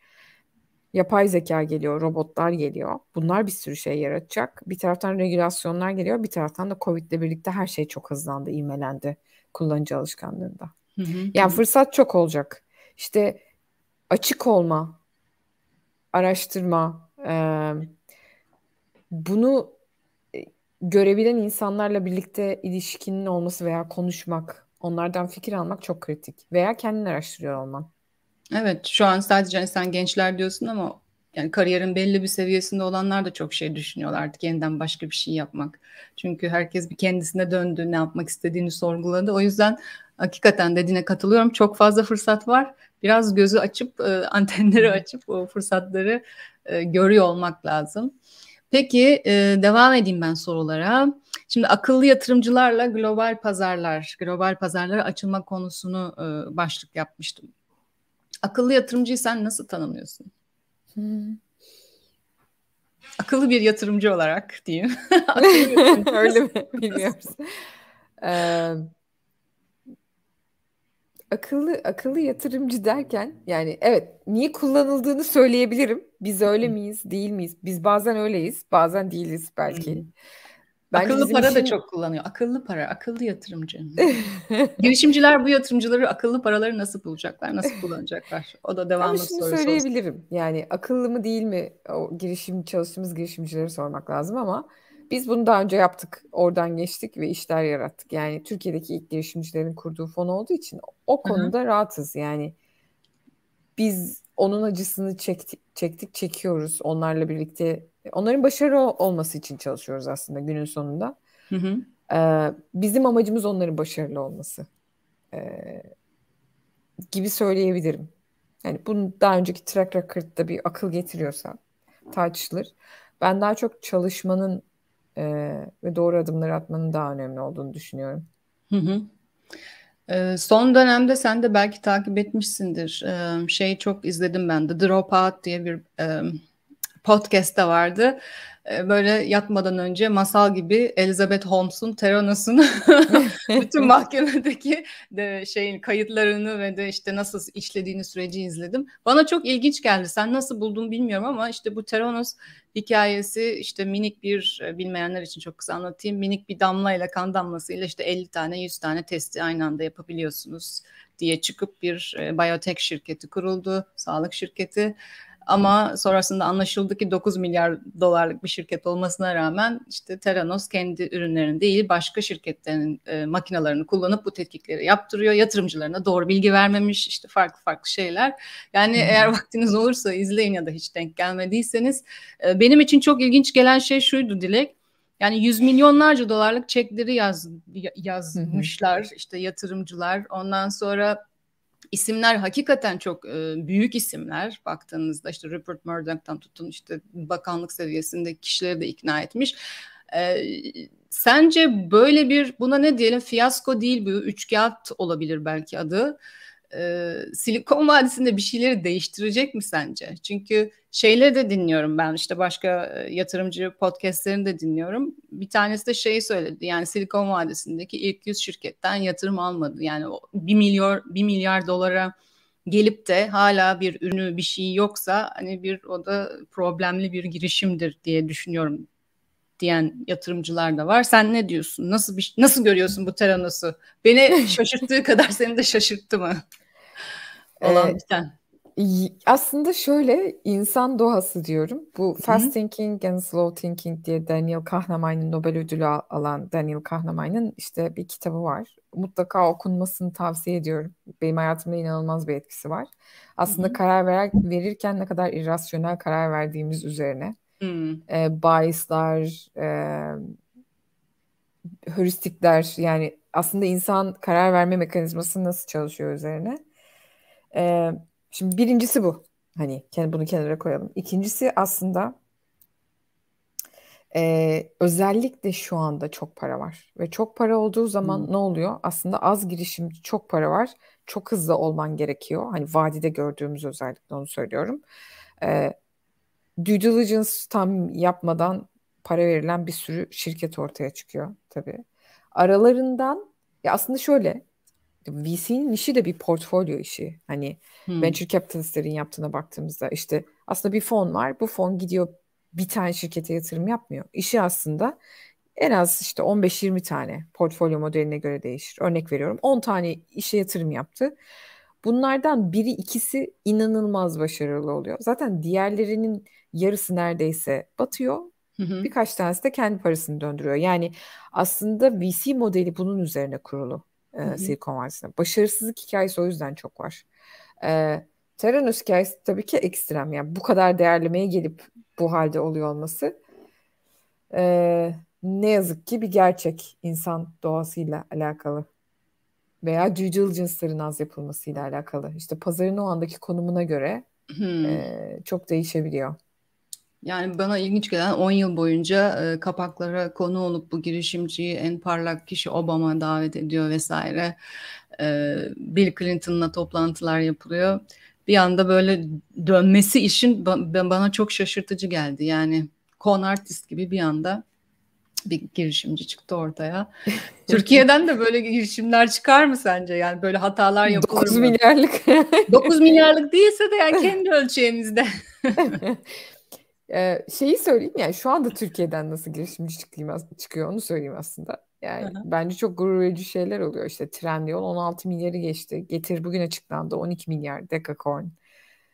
Yapay zeka geliyor, robotlar geliyor. Bunlar bir sürü şey yaratacak. Bir taraftan regülasyonlar geliyor, bir taraftan da Covid'le birlikte her şey çok hızlandı, ivmelendi kullanıcı alışkanlığında. Hı hı. Yani fırsat çok olacak. İşte açık olma, araştırma, e, bunu görebilen insanlarla birlikte ilişkinin olması veya konuşmak, onlardan fikir almak çok kritik. Veya kendini araştırıyor olman. Evet, şu an sadece hani sen gençler diyorsun ama yani kariyerin belli bir seviyesinde olanlar da çok şey düşünüyorlar artık yeniden başka bir şey yapmak. Çünkü herkes bir kendisine döndü, ne yapmak istediğini sorguladı. O yüzden hakikaten dediğine katılıyorum. Çok fazla fırsat var. Biraz gözü açıp, e, antenleri açıp o fırsatları e, görüyor olmak lazım. Peki e, devam edeyim ben sorulara. Şimdi akıllı yatırımcılarla global pazarlar, global pazarlara açılma konusunu başlık yapmıştım. Akıllı yatırımcıyı sen nasıl tanımlıyorsun? Hmm. Akıllı bir yatırımcı olarak diyeyim. Öyle mi? Bilmiyoruz. Ee, akıllı akıllı yatırımcı derken yani evet niye kullanıldığını söyleyebilirim. Biz öyle miyiz, değil miyiz? Biz bazen öyleyiz, bazen değiliz belki. Hmm. Bence akıllı para için... da çok kullanıyor. Akıllı para, akıllı yatırımcı. Girişimciler bu yatırımcıları akıllı paraları nasıl bulacaklar, nasıl kullanacaklar? O da devamlı soru. Ama şunu söyleyebilirim. Olsun. Yani akıllı mı değil mi o girişim çalıştığımız girişimcileri sormak lazım ama biz bunu daha önce yaptık. Oradan geçtik ve işler yarattık. Yani Türkiye'deki ilk girişimcilerin kurduğu fon olduğu için o konuda Hı-hı. rahatız. Yani biz onun acısını çektik çektik çekiyoruz onlarla birlikte. Onların başarı olması için çalışıyoruz aslında günün sonunda. Hı hı. Ee, bizim amacımız onların başarılı olması ee, gibi söyleyebilirim. Yani bunu daha önceki track record'da bir akıl getiriyorsa tartışılır. Ben daha çok çalışmanın e, ve doğru adımları atmanın daha önemli olduğunu düşünüyorum. Hı hı. Ee, son dönemde sen de belki takip etmişsindir. Ee, şey çok izledim ben de Dropout diye bir e, podcast da vardı böyle yatmadan önce masal gibi Elizabeth Holmes'un Teranas'ın bütün mahkemedeki de şeyin kayıtlarını ve de işte nasıl işlediğini süreci izledim. Bana çok ilginç geldi. Sen nasıl buldun bilmiyorum ama işte bu Teranos hikayesi işte minik bir bilmeyenler için çok kısa anlatayım. Minik bir damlayla kan damlasıyla işte 50 tane 100 tane testi aynı anda yapabiliyorsunuz diye çıkıp bir biyotek şirketi kuruldu, sağlık şirketi ama sonrasında anlaşıldı ki 9 milyar dolarlık bir şirket olmasına rağmen işte Teranos kendi ürünlerini değil başka şirketlerin e, makinalarını kullanıp bu tetkikleri yaptırıyor. Yatırımcılarına doğru bilgi vermemiş işte farklı farklı şeyler. Yani hmm. eğer vaktiniz olursa izleyin ya da hiç denk gelmediyseniz. E, benim için çok ilginç gelen şey şuydu Dilek. Yani yüz milyonlarca dolarlık çekleri yaz, yazmışlar işte yatırımcılar. Ondan sonra isimler hakikaten çok e, büyük isimler baktığınızda işte Rupert Murdoch'tan tutun işte bakanlık seviyesinde kişileri de ikna etmiş. E, sence böyle bir buna ne diyelim fiyasko değil bu üç kağıt olabilir belki adı e, Silikon Vadisi'nde bir şeyleri değiştirecek mi sence? Çünkü şeyleri de dinliyorum ben işte başka yatırımcı podcastlerini de dinliyorum. Bir tanesi de şeyi söyledi yani Silikon Vadisi'ndeki ilk 100 şirketten yatırım almadı. Yani 1 milyar, 1 milyar dolara gelip de hala bir ürünü bir şeyi yoksa hani bir o da problemli bir girişimdir diye düşünüyorum diyen yatırımcılar da var. Sen ne diyorsun? Nasıl bir nasıl görüyorsun bu Teranos'u? Beni şaşırttığı kadar seni de şaşırttı mı? Olan biten. Ee, aslında şöyle insan doğası diyorum. Bu fast thinking and slow thinking diye Daniel Kahneman'ın Nobel ödülü alan Daniel Kahneman'ın işte bir kitabı var. Mutlaka okunmasını tavsiye ediyorum. Benim hayatımda inanılmaz bir etkisi var. Aslında Hı-hı. karar ver, verirken ne kadar irrasyonel karar verdiğimiz üzerine. E, biaslar, e, heuristikler yani aslında insan karar verme mekanizması nasıl çalışıyor üzerine. Ee, şimdi birincisi bu. Hani bunu kenara koyalım. İkincisi aslında ee, özellikle şu anda çok para var ve çok para olduğu zaman hmm. ne oluyor? Aslında az girişim çok para var, çok hızlı olman gerekiyor. Hani vadide gördüğümüz özellikle onu söylüyorum. Ee, due diligence tam yapmadan para verilen bir sürü şirket ortaya çıkıyor tabii. Aralarından ya aslında şöyle VC'nin işi de bir portfolyo işi. Hani hmm. venture capitalistlerin yaptığına baktığımızda işte aslında bir fon var. Bu fon gidiyor bir tane şirkete yatırım yapmıyor. İşi aslında en az işte 15-20 tane portfolyo modeline göre değişir. Örnek veriyorum 10 tane işe yatırım yaptı. Bunlardan biri ikisi inanılmaz başarılı oluyor. Zaten diğerlerinin yarısı neredeyse batıyor. Hı hı. Birkaç tanesi de kendi parasını döndürüyor. Yani aslında VC modeli bunun üzerine kurulu e, Silikon Vadisi'nde. Başarısızlık hikayesi o yüzden çok var. E, Terranus hikayesi tabii ki ekstrem. Yani bu kadar değerlemeye gelip bu halde oluyor olması e, ne yazık ki bir gerçek insan doğasıyla alakalı veya due diligence'ların az yapılmasıyla alakalı. İşte pazarın o andaki konumuna göre hmm. e, çok değişebiliyor. Yani bana ilginç gelen 10 yıl boyunca e, kapaklara konu olup bu girişimciyi en parlak kişi Obama davet ediyor vesaire. E, Bill Clinton'la toplantılar yapılıyor. Bir anda böyle dönmesi işin ba- bana çok şaşırtıcı geldi. Yani kon artist gibi bir anda bir girişimci çıktı ortaya. Türkiye'den de böyle girişimler çıkar mı sence? Yani böyle hatalar yapılır 9 milyarlık. 9 milyarlık değilse de yani kendi ölçeğimizde. Ee, şeyi söyleyeyim yani şu anda Türkiye'den nasıl girişimci çıkıyor onu söyleyeyim aslında. Yani Hı-hı. bence çok gurur verici şeyler oluyor işte Trendyol 16 milyarı geçti. Getir bugün açıklandı 12 milyar Decacorn.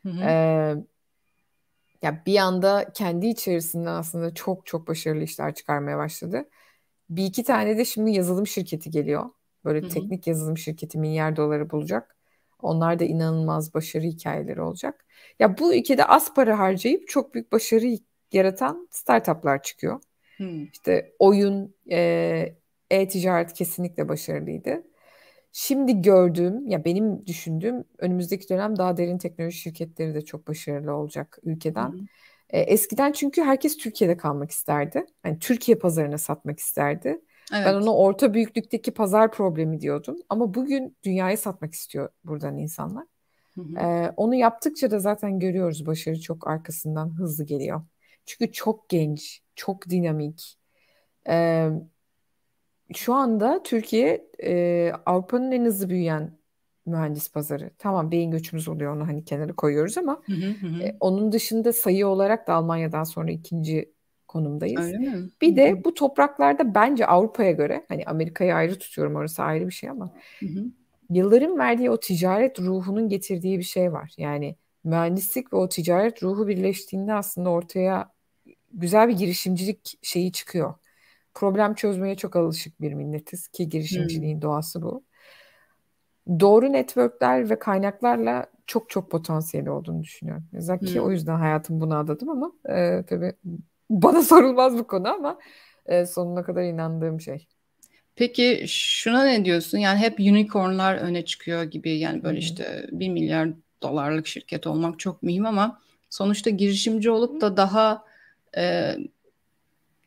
Ee, ya bir anda kendi içerisinden aslında çok çok başarılı işler çıkarmaya başladı. Bir iki tane de şimdi yazılım şirketi geliyor. Böyle Hı-hı. teknik yazılım şirketi milyar doları bulacak. Onlar da inanılmaz başarı hikayeleri olacak. Ya bu ülkede az para harcayıp çok büyük başarı yaratan startuplar çıkıyor. Hmm. İşte oyun, e, e-ticaret kesinlikle başarılıydı. Şimdi gördüğüm, ya benim düşündüğüm önümüzdeki dönem daha derin teknoloji şirketleri de çok başarılı olacak ülkeden. Hmm. E, eskiden çünkü herkes Türkiye'de kalmak isterdi. Yani Türkiye pazarına satmak isterdi. Evet. Ben ona orta büyüklükteki pazar problemi diyordum. Ama bugün dünyayı satmak istiyor buradan insanlar. Hı hı. Ee, onu yaptıkça da zaten görüyoruz başarı çok arkasından hızlı geliyor. Çünkü çok genç, çok dinamik. Ee, şu anda Türkiye e, Avrupa'nın en hızlı büyüyen mühendis pazarı. Tamam beyin göçümüz oluyor onu hani kenara koyuyoruz ama hı hı hı. E, onun dışında sayı olarak da Almanya'dan sonra ikinci konumdayız. Öyle mi? Bir de bu topraklarda bence Avrupa'ya göre hani Amerika'yı ayrı tutuyorum orası ayrı bir şey ama Hı-hı. yılların verdiği o ticaret ruhunun getirdiği bir şey var. Yani mühendislik ve o ticaret ruhu birleştiğinde aslında ortaya güzel bir girişimcilik şeyi çıkıyor. Problem çözmeye çok alışık bir milletiz ki girişimciliğin hı hmm. doğası bu. Doğru networkler ve kaynaklarla çok çok potansiyeli olduğunu düşünüyorum. Zaki hmm. o yüzden hayatım buna adadım ama e, tabii bana sorulmaz bu konu ama e, sonuna kadar inandığım şey. Peki şuna ne diyorsun? Yani hep unicornlar öne çıkıyor gibi yani böyle işte bir milyar dolarlık şirket olmak çok mühim ama sonuçta girişimci olup da daha e,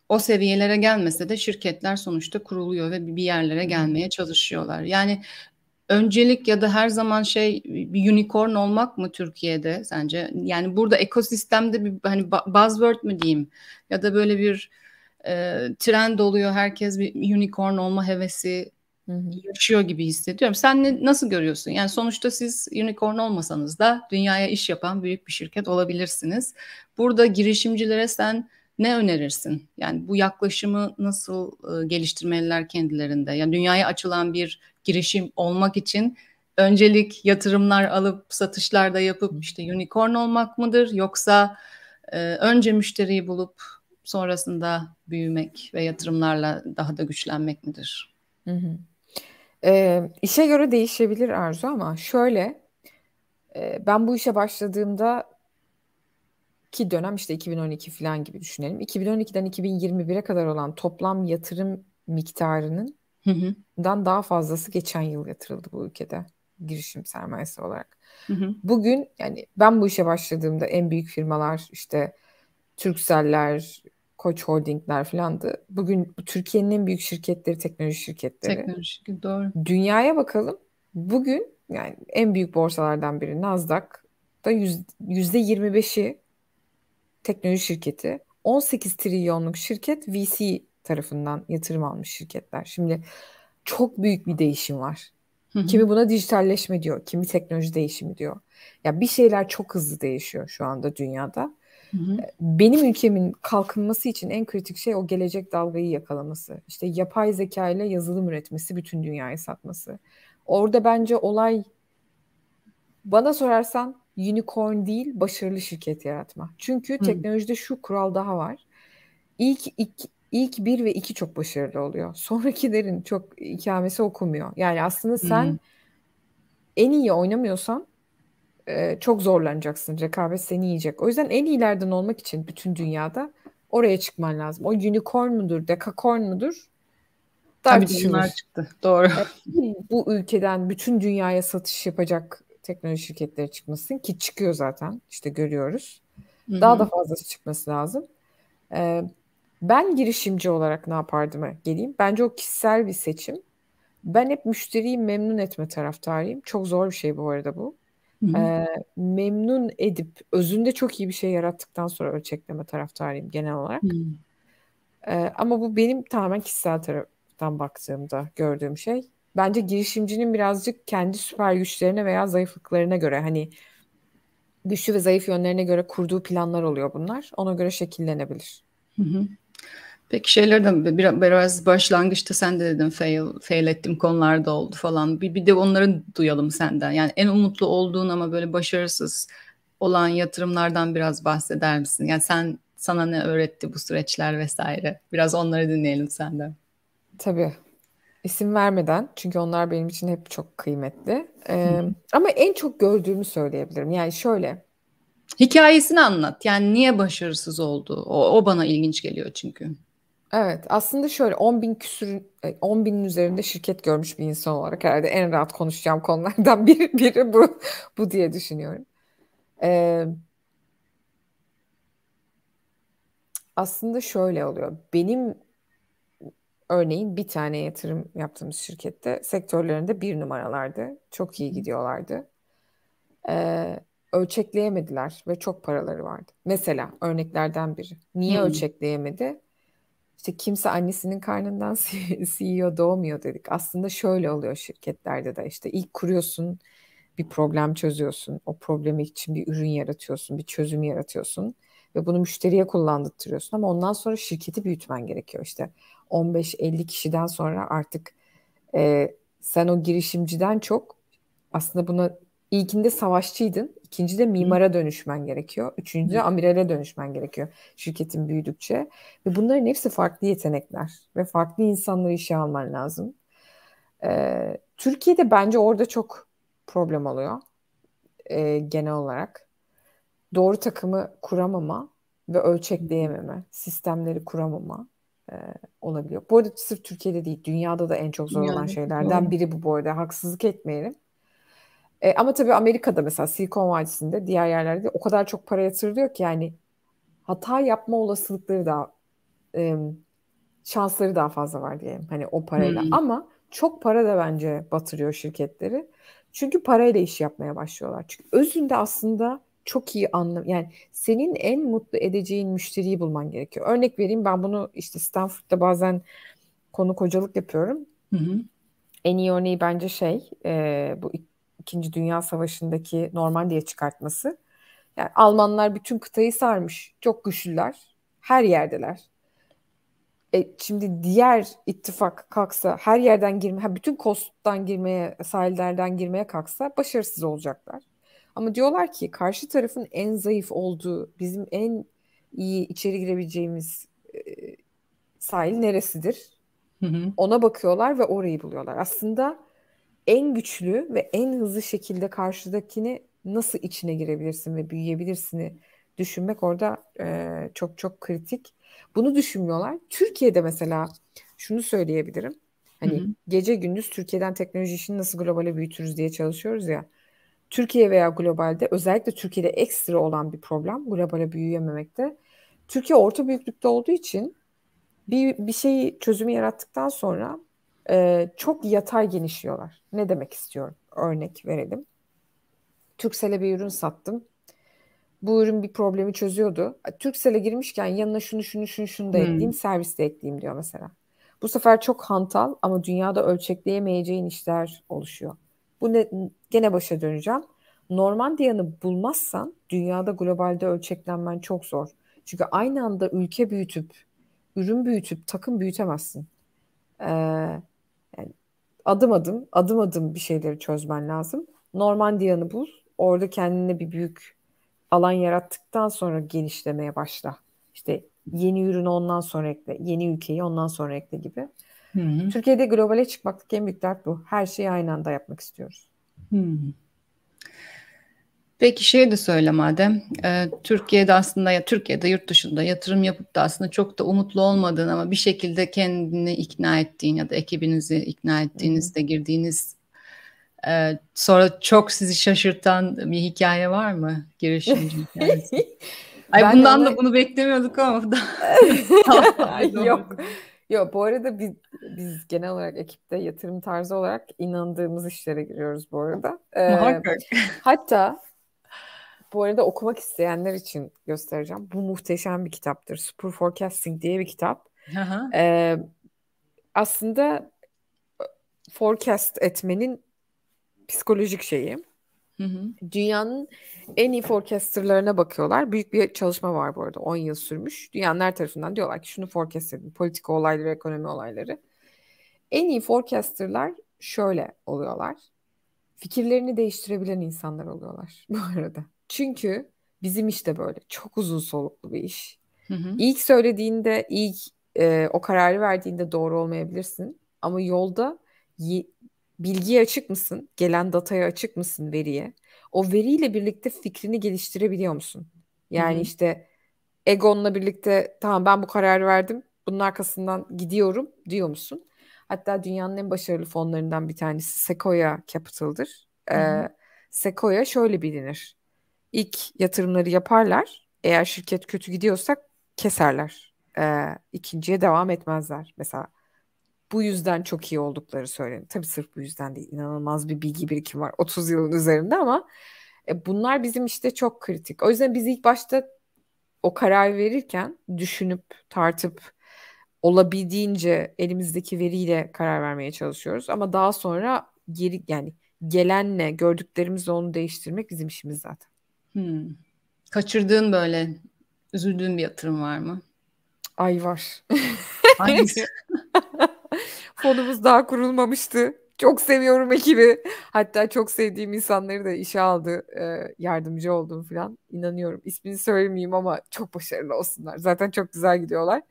o seviyelere gelmese de şirketler sonuçta kuruluyor ve bir yerlere gelmeye çalışıyorlar. Yani öncelik ya da her zaman şey unicorn olmak mı Türkiye'de sence? Yani burada ekosistemde bir hani buzzword mı diyeyim ya da böyle bir e, trend oluyor herkes bir unicorn olma hevesi yaşıyor gibi hissediyorum. Sen ne, nasıl görüyorsun? Yani sonuçta siz unicorn olmasanız da dünyaya iş yapan büyük bir şirket olabilirsiniz. Burada girişimcilere sen ne önerirsin? Yani bu yaklaşımı nasıl e, geliştirmeliler kendilerinde? Yani dünyaya açılan bir girişim olmak için öncelik yatırımlar alıp satışlarda yapıp işte unicorn olmak mıdır yoksa e, önce müşteriyi bulup sonrasında büyümek ve yatırımlarla daha da güçlenmek midir? Hı hı. E, işe göre değişebilir Arzu ama şöyle e, ben bu işe başladığımda ki dönem işte 2012 falan gibi düşünelim. 2012'den 2021'e kadar olan toplam yatırım miktarının dan daha fazlası geçen yıl yatırıldı bu ülkede girişim sermayesi olarak. Hı hı. Bugün yani ben bu işe başladığımda en büyük firmalar işte Türkcell'ler, Koç Holding'ler filandı. Bugün Türkiye'nin en büyük şirketleri teknoloji şirketleri. Teknoloji şirketi doğru. Dünyaya bakalım. Bugün yani en büyük borsalardan biri Nasdaq da yüzde %25'i teknoloji şirketi. 18 trilyonluk şirket VC tarafından yatırım almış şirketler. Şimdi çok büyük bir değişim var. Kimi buna dijitalleşme diyor, kimi teknoloji değişimi diyor. Ya bir şeyler çok hızlı değişiyor şu anda dünyada. Benim ülkemin kalkınması için en kritik şey o gelecek dalgayı yakalaması. İşte yapay zeka ile yazılım üretmesi, bütün dünyayı satması. Orada bence olay bana sorarsan unicorn değil, başarılı şirket yaratma. Çünkü teknolojide şu kural daha var. İlk iki, ilk bir ve iki çok başarılı oluyor. Sonrakilerin çok ikamesi okumuyor. Yani aslında sen hmm. en iyi oynamıyorsan e, çok zorlanacaksın. Rekabet seni yiyecek. O yüzden en iyilerden olmak için bütün dünyada oraya çıkman lazım. O unicorn mudur, dekakorn mudur? Tartışılır. çıktı. Doğru. Yani e, bu ülkeden bütün dünyaya satış yapacak teknoloji şirketleri çıkmasın ki çıkıyor zaten. İşte görüyoruz. Daha Hı-hı. da fazlası çıkması lazım. Ee, ben girişimci olarak ne yapardım? geleyim. Bence o kişisel bir seçim. Ben hep müşteriyi memnun etme taraftarıyım. Çok zor bir şey bu arada bu. Ee, memnun edip özünde çok iyi bir şey yarattıktan sonra ölçekleme taraftarıyım genel olarak. Ee, ama bu benim tamamen kişisel taraftan baktığımda gördüğüm şey. Bence girişimcinin birazcık kendi süper güçlerine veya zayıflıklarına göre hani güçlü ve zayıf yönlerine göre kurduğu planlar oluyor bunlar. Ona göre şekillenebilir. Hı hı. Peki şeylerden biraz başlangıçta sen de dedin fail, fail ettim konularda oldu falan. Bir, bir de onları duyalım senden. Yani en umutlu olduğun ama böyle başarısız olan yatırımlardan biraz bahseder misin? Yani sen sana ne öğretti bu süreçler vesaire? Biraz onları dinleyelim senden. Tabii. İsim vermeden çünkü onlar benim için hep çok kıymetli. Ee, ama en çok gördüğümü söyleyebilirim. Yani şöyle. Hikayesini anlat. Yani niye başarısız oldu? O, o bana ilginç geliyor çünkü. Evet, aslında şöyle 10 bin küsür, 10 e, binin üzerinde şirket görmüş bir insan olarak herhalde en rahat konuşacağım konulardan biri, biri bu, bu diye düşünüyorum. Ee, aslında şöyle oluyor. Benim örneğin bir tane yatırım yaptığımız şirkette sektörlerinde bir numaralardı. Çok iyi gidiyorlardı. Ee, ölçekleyemediler ve çok paraları vardı. Mesela örneklerden biri. Niye hmm. ölçekleyemedi? İşte kimse annesinin karnından CEO doğmuyor dedik. Aslında şöyle oluyor şirketlerde de işte ilk kuruyorsun bir problem çözüyorsun. O problemi için bir ürün yaratıyorsun, bir çözüm yaratıyorsun ve bunu müşteriye kullandırtıyorsun ama ondan sonra şirketi büyütmen gerekiyor. İşte 15-50 kişiden sonra artık e, sen o girişimciden çok aslında buna ilkinde savaşçıydın İkinci de mimara dönüşmen gerekiyor. Üçüncü de amirale dönüşmen gerekiyor şirketin büyüdükçe. Ve bunların hepsi farklı yetenekler ve farklı insanları işe alman lazım. Ee, Türkiye'de bence orada çok problem oluyor e, genel olarak. Doğru takımı kuramama ve ölçekleyememe, sistemleri kuramama e, olabiliyor. Bu arada sırf Türkiye'de değil, dünyada da en çok zor olan şeylerden biri bu bu arada. Haksızlık etmeyelim. E, ama tabii Amerika'da mesela Silikon Vadisi'nde diğer yerlerde o kadar çok para yatırılıyor ki yani hata yapma olasılıkları da e, şansları daha fazla var diyelim hani o parayla. Hmm. Ama çok para da bence batırıyor şirketleri. Çünkü parayla iş yapmaya başlıyorlar. Çünkü özünde aslında çok iyi anlam yani senin en mutlu edeceğin müşteriyi bulman gerekiyor. Örnek vereyim ben bunu işte Stanford'da bazen konu kocalık yapıyorum. Hı hı. En iyi örneği bence şey e, bu İkinci Dünya Savaşı'ndaki Normandiya çıkartması. Yani Almanlar bütün kıtayı sarmış. Çok güçlüler. Her yerdeler. E, şimdi diğer ittifak kalksa her yerden girme, ha, bütün kosttan girmeye, sahillerden girmeye kalksa başarısız olacaklar. Ama diyorlar ki karşı tarafın en zayıf olduğu, bizim en iyi içeri girebileceğimiz e, sahil neresidir? Hı hı. Ona bakıyorlar ve orayı buluyorlar. Aslında en güçlü ve en hızlı şekilde karşıdakini nasıl içine girebilirsin ve büyüyebilirsini düşünmek orada e, çok çok kritik. Bunu düşünmüyorlar. Türkiye'de mesela şunu söyleyebilirim. Hani hı hı. gece gündüz Türkiye'den teknoloji işini nasıl globale büyütürüz diye çalışıyoruz ya. Türkiye veya globalde özellikle Türkiye'de ekstra olan bir problem globale büyüyememekte. Türkiye orta büyüklükte olduğu için bir, bir şeyi çözümü yarattıktan sonra e, çok yatay genişliyorlar. Ne demek istiyorum? Örnek verelim. Türksel'e bir ürün sattım. Bu ürün bir problemi çözüyordu. Türksel'e girmişken yanına şunu şunu şunu şunu da hmm. ekleyeyim, servis de ekleyeyim diyor mesela. Bu sefer çok hantal ama dünyada ölçekleyemeyeceğin işler oluşuyor. Bu ne, gene başa döneceğim. Normandiyanı bulmazsan dünyada globalde ölçeklenmen çok zor. Çünkü aynı anda ülke büyütüp, ürün büyütüp, takım büyütemezsin. Ee, adım adım adım adım bir şeyleri çözmen lazım. Normandiyanı bul. Orada kendine bir büyük alan yarattıktan sonra genişlemeye başla. İşte yeni ürünü ondan sonra ekle, yeni ülkeyi ondan sonra ekle gibi. Hı-hı. Türkiye'de globale çıkmaklık en büyük dert bu. Her şeyi aynı anda yapmak istiyoruz. Hı-hı. Peki şey de söyle madem. E, Türkiye'de aslında ya Türkiye'de yurt dışında yatırım yapıp da aslında çok da umutlu olmadığın ama bir şekilde kendini ikna ettiğin ya da ekibinizi ikna ettiğinizde girdiğiniz e, sonra çok sizi şaşırtan bir hikaye var mı girişimci hikayesi? Ay ben bundan ona... da bunu beklemiyorduk ama yok. Yok bu arada biz, biz genel olarak ekipte yatırım tarzı olarak inandığımız işlere giriyoruz bu arada. Ee, hatta bu arada okumak isteyenler için göstereceğim. Bu muhteşem bir kitaptır. Super Forecasting diye bir kitap. Ee, aslında e, forecast etmenin psikolojik şeyi. Hı hı. Dünyanın en iyi forecasterlarına bakıyorlar. Büyük bir çalışma var bu arada. 10 yıl sürmüş. Dünyanın her tarafından diyorlar ki şunu forecast edin. Politika olayları, ekonomi olayları. En iyi forecasterlar şöyle oluyorlar. Fikirlerini değiştirebilen insanlar oluyorlar bu arada. Çünkü bizim iş de böyle çok uzun soluklu bir iş. Hı hı. İlk söylediğinde, ilk e, o kararı verdiğinde doğru olmayabilirsin. Ama yolda ye, bilgiye açık mısın? Gelen dataya açık mısın veriye? O veriyle birlikte fikrini geliştirebiliyor musun? Yani Hı-hı. işte egonla birlikte tamam ben bu kararı verdim. Bunun arkasından gidiyorum diyor musun? Hatta dünyanın en başarılı fonlarından bir tanesi Sequoia Capital'dır. Hı hı. Ee, Sequoia şöyle bilinir ilk yatırımları yaparlar. Eğer şirket kötü gidiyorsa keserler. Ee, ikinciye devam etmezler. Mesela bu yüzden çok iyi oldukları söyleniyor. Tabii sırf bu yüzden değil. İnanılmaz bir bilgi birikim var 30 yılın üzerinde ama e, bunlar bizim işte çok kritik. O yüzden biz ilk başta o karar verirken düşünüp tartıp olabildiğince elimizdeki veriyle karar vermeye çalışıyoruz. Ama daha sonra geri yani gelenle gördüklerimizle onu değiştirmek bizim işimiz zaten. Hmm. Kaçırdığın böyle üzüldüğün bir yatırım var mı? Ay var. Hangisi? Fonumuz daha kurulmamıştı. Çok seviyorum ekibi. Hatta çok sevdiğim insanları da işe aldı. Ee, yardımcı oldum falan. İnanıyorum. İsmini söylemeyeyim ama çok başarılı olsunlar. Zaten çok güzel gidiyorlar.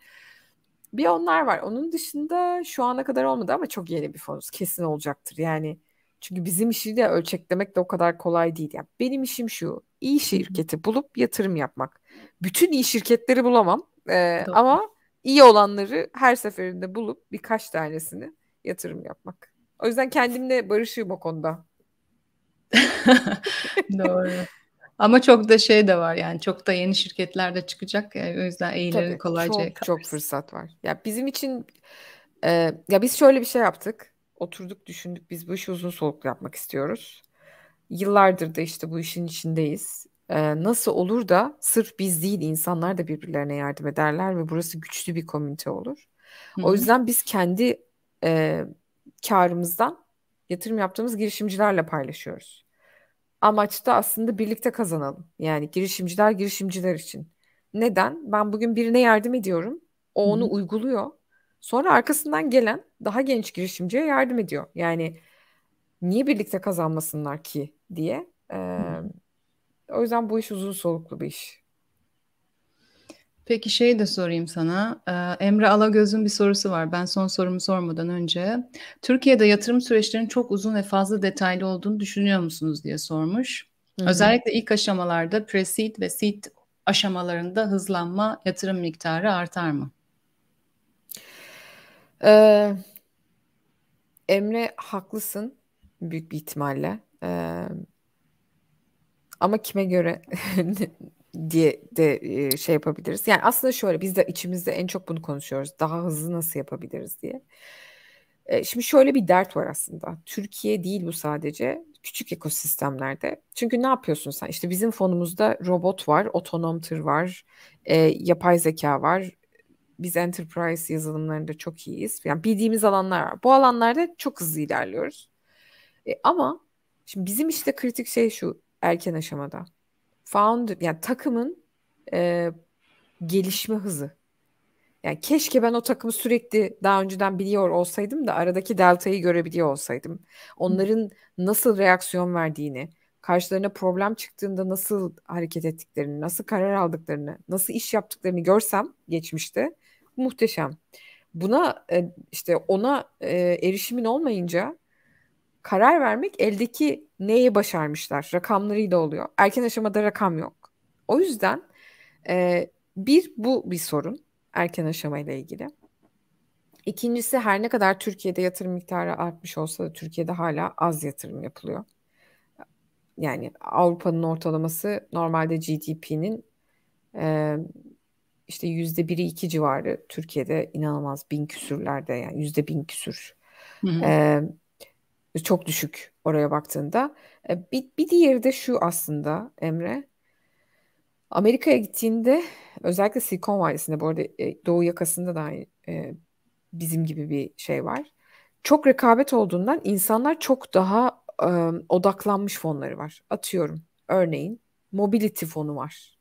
Bir onlar var. Onun dışında şu ana kadar olmadı ama çok yeni bir fonuz. Kesin olacaktır. Yani çünkü bizim işi de ölçeklemek de o kadar kolay değil. Yani benim işim şu. iyi şirketi bulup yatırım yapmak. Bütün iyi şirketleri bulamam. Ee, ama iyi olanları her seferinde bulup birkaç tanesini yatırım yapmak. O yüzden kendimle barışığım o konuda. Doğru. Ama çok da şey de var yani çok da yeni şirketler de çıkacak. Yani o yüzden eğileri kolayca çok, çok fırsat var. Ya bizim için e, ya biz şöyle bir şey yaptık oturduk düşündük biz bu işi uzun soluklu yapmak istiyoruz. Yıllardır da işte bu işin içindeyiz. Ee, nasıl olur da sırf biz değil insanlar da birbirlerine yardım ederler ve burası güçlü bir komünite olur. Hı-hı. O yüzden biz kendi e, karımızdan yatırım yaptığımız girişimcilerle paylaşıyoruz. Amaç da aslında birlikte kazanalım. Yani girişimciler girişimciler için. Neden? Ben bugün birine yardım ediyorum. O onu Hı-hı. uyguluyor Sonra arkasından gelen daha genç girişimciye yardım ediyor. Yani niye birlikte kazanmasınlar ki diye. Ee, o yüzden bu iş uzun soluklu bir iş. Peki şey de sorayım sana. Ee, Emre Alagöz'ün bir sorusu var. Ben son sorumu sormadan önce. Türkiye'de yatırım süreçlerinin çok uzun ve fazla detaylı olduğunu düşünüyor musunuz diye sormuş. Hı-hı. Özellikle ilk aşamalarda pre-seed ve seed aşamalarında hızlanma yatırım miktarı artar mı? Ee, Emre haklısın büyük bir ihtimalle. Ee, ama kime göre diye de e, şey yapabiliriz. Yani aslında şöyle biz de içimizde en çok bunu konuşuyoruz. Daha hızlı nasıl yapabiliriz diye. E, şimdi şöyle bir dert var aslında. Türkiye değil bu sadece. Küçük ekosistemlerde. Çünkü ne yapıyorsun sen? İşte bizim fonumuzda robot var, otonom tır var, e, yapay zeka var, biz enterprise yazılımlarında çok iyiyiz. Yani bildiğimiz alanlar var. Bu alanlarda çok hızlı ilerliyoruz. E, ama şimdi bizim işte kritik şey şu erken aşamada. Founder yani takımın e, gelişme hızı. Yani keşke ben o takımı sürekli daha önceden biliyor olsaydım da aradaki deltayı görebiliyor olsaydım. Onların nasıl reaksiyon verdiğini, karşılarına problem çıktığında nasıl hareket ettiklerini, nasıl karar aldıklarını, nasıl iş yaptıklarını görsem geçmişte muhteşem. Buna e, işte ona e, erişimin olmayınca karar vermek eldeki neyi başarmışlar rakamlarıyla oluyor. Erken aşamada rakam yok. O yüzden e, bir bu bir sorun erken aşamayla ilgili. İkincisi her ne kadar Türkiye'de yatırım miktarı artmış olsa da Türkiye'de hala az yatırım yapılıyor. Yani Avrupa'nın ortalaması normalde GDP'nin işte yüzde biri iki civarı Türkiye'de inanılmaz bin küsürlerde yani yüzde bin küsür. Ee, çok düşük oraya baktığında. Ee, bir, bir diğeri de şu aslında Emre. Amerika'ya gittiğinde özellikle Silikon Vadisi'nde bu arada e, Doğu yakasında da e, bizim gibi bir şey var. Çok rekabet olduğundan insanlar çok daha e, odaklanmış fonları var. Atıyorum örneğin mobility fonu var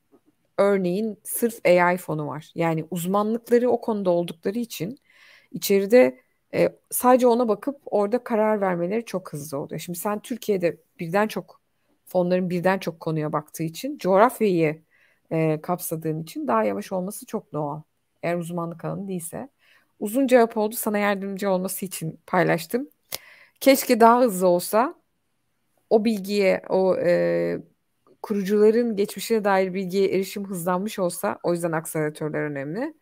örneğin sırf AI fonu var. Yani uzmanlıkları o konuda oldukları için içeride e, sadece ona bakıp orada karar vermeleri çok hızlı oluyor. Şimdi sen Türkiye'de birden çok fonların birden çok konuya baktığı için coğrafyayı e, kapsadığın için daha yavaş olması çok doğal. Eğer uzmanlık alanı değilse. Uzun cevap oldu. Sana yardımcı olması için paylaştım. Keşke daha hızlı olsa o bilgiye, o e, kurucuların geçmişine dair bilgiye erişim hızlanmış olsa o yüzden akseleratörler önemli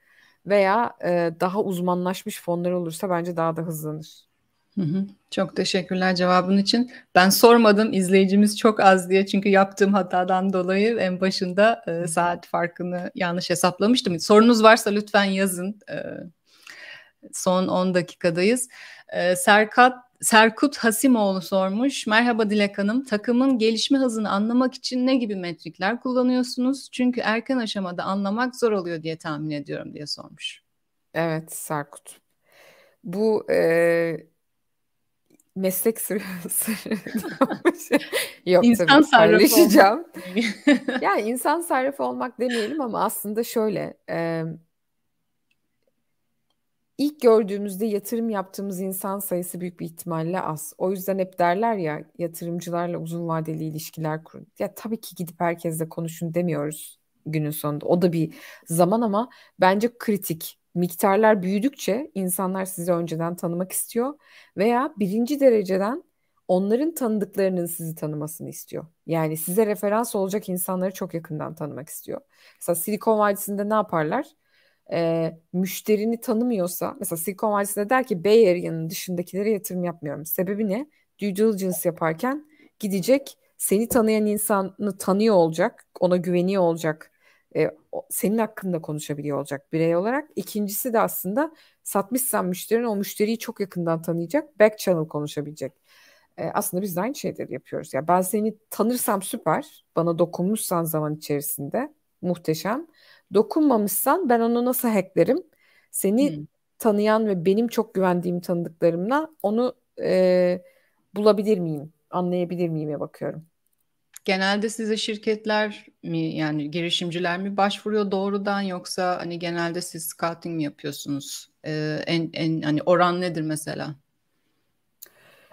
veya e, daha uzmanlaşmış fonlar olursa bence daha da hızlanır. Hı hı. Çok teşekkürler cevabın için. Ben sormadım izleyicimiz çok az diye çünkü yaptığım hatadan dolayı en başında e, saat farkını yanlış hesaplamıştım. Sorunuz varsa lütfen yazın. E, son 10 dakikadayız. Ee, Serkat Serkut Hasimoğlu sormuş. Merhaba Dilek Hanım. Takımın gelişme hızını anlamak için ne gibi metrikler kullanıyorsunuz? Çünkü erken aşamada anlamak zor oluyor diye tahmin ediyorum diye sormuş. Evet Serkut. Bu e, meslek sırrı yok insan tabii sarrafı yani insan sarrafı olmak demeyelim ama aslında şöyle e, ilk gördüğümüzde yatırım yaptığımız insan sayısı büyük bir ihtimalle az. O yüzden hep derler ya yatırımcılarla uzun vadeli ilişkiler kurun. Ya tabii ki gidip herkesle konuşun demiyoruz günün sonunda. O da bir zaman ama bence kritik. Miktarlar büyüdükçe insanlar sizi önceden tanımak istiyor veya birinci dereceden onların tanıdıklarının sizi tanımasını istiyor. Yani size referans olacak insanları çok yakından tanımak istiyor. Mesela Silikon Vadisi'nde ne yaparlar? e, müşterini tanımıyorsa mesela Silikon Vadisi'nde der ki Bay Area'nın dışındakilere yatırım yapmıyorum. Sebebi ne? Due diligence yaparken gidecek seni tanıyan insanı tanıyor olacak, ona güveniyor olacak, e, senin hakkında konuşabiliyor olacak birey olarak. İkincisi de aslında satmışsan müşterinin o müşteriyi çok yakından tanıyacak, back channel konuşabilecek. E, aslında biz de aynı şeyleri yapıyoruz. Ya ben seni tanırsam süper, bana dokunmuşsan zaman içerisinde muhteşem. Dokunmamışsan ben onu nasıl hacklerim? Seni hmm. tanıyan ve benim çok güvendiğim tanıdıklarımla onu e, bulabilir miyim? Anlayabilir miyim'e bakıyorum. Genelde size şirketler mi yani girişimciler mi başvuruyor doğrudan yoksa hani genelde siz scouting mi yapıyorsunuz? Ee, en, en hani oran nedir mesela?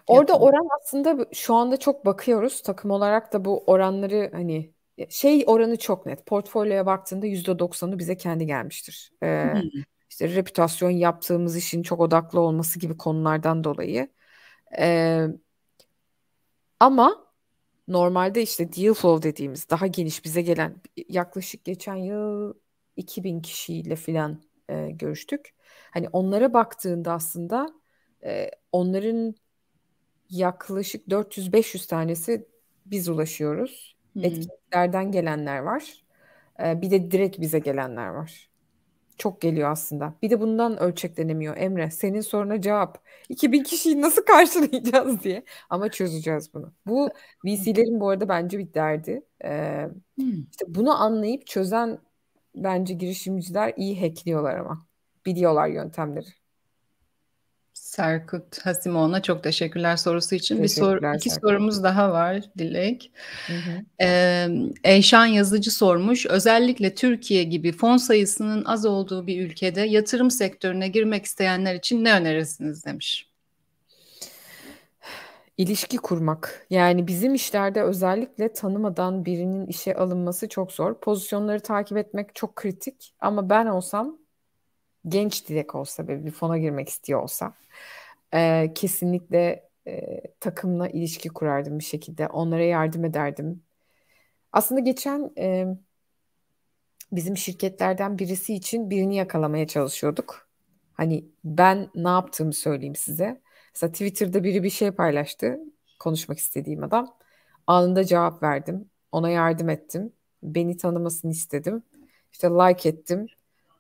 Orada Yatın. oran aslında şu anda çok bakıyoruz. Takım olarak da bu oranları hani e, şey oranı çok net. Portfolyoya baktığında yüzde %90'ı bize kendi gelmiştir. Ee, İşte reputasyon yaptığımız işin çok odaklı olması gibi konulardan dolayı. Ee, ama normalde işte deal flow dediğimiz daha geniş bize gelen yaklaşık geçen yıl 2000 kişiyle filan e, görüştük. Hani onlara baktığında aslında e, onların yaklaşık 400-500 tanesi biz ulaşıyoruz. Hmm. Etkinlik Türklerden gelenler var. Ee, bir de direkt bize gelenler var. Çok geliyor aslında. Bir de bundan ölçeklenemiyor Emre. Senin soruna cevap. 2000 kişiyi nasıl karşılayacağız diye. Ama çözeceğiz bunu. Bu VC'lerin bu arada bence bir derdi. Ee, hmm. İşte bunu anlayıp çözen bence girişimciler iyi hackliyorlar ama. Biliyorlar yöntemleri. Serkut Hasimoğlu'na çok teşekkürler sorusu için. Teşekkürler, bir soru, iki Serkut. sorumuz daha var Dilek. Hı Ee, Eyşan Yazıcı sormuş. Özellikle Türkiye gibi fon sayısının az olduğu bir ülkede yatırım sektörüne girmek isteyenler için ne önerirsiniz demiş. İlişki kurmak. Yani bizim işlerde özellikle tanımadan birinin işe alınması çok zor. Pozisyonları takip etmek çok kritik. Ama ben olsam genç dilek olsa ve bir fona girmek istiyor olsa e, kesinlikle e, takımla ilişki kurardım bir şekilde. Onlara yardım ederdim. Aslında geçen e, bizim şirketlerden birisi için birini yakalamaya çalışıyorduk. Hani ben ne yaptığımı söyleyeyim size. Mesela Twitter'da biri bir şey paylaştı. Konuşmak istediğim adam. Anında cevap verdim. Ona yardım ettim. Beni tanımasını istedim. İşte like ettim.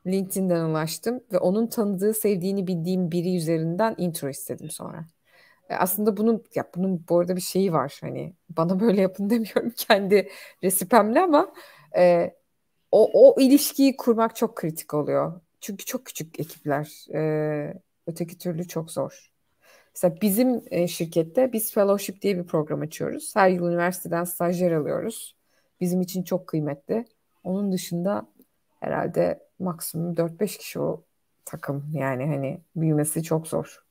LinkedIn'den ulaştım ve onun tanıdığı, sevdiğini bildiğim biri üzerinden intro istedim sonra. E, aslında bunun ya bunun bu arada bir şeyi var hani bana böyle yapın demiyorum kendi resipemle ama e, o, o ilişkiyi kurmak çok kritik oluyor. Çünkü çok küçük ekipler e, öteki türlü çok zor. Mesela bizim e, şirkette biz fellowship diye bir program açıyoruz. Her yıl üniversiteden stajyer alıyoruz. Bizim için çok kıymetli. Onun dışında herhalde maksimum 4-5 kişi o takım. Yani hani büyümesi çok zor.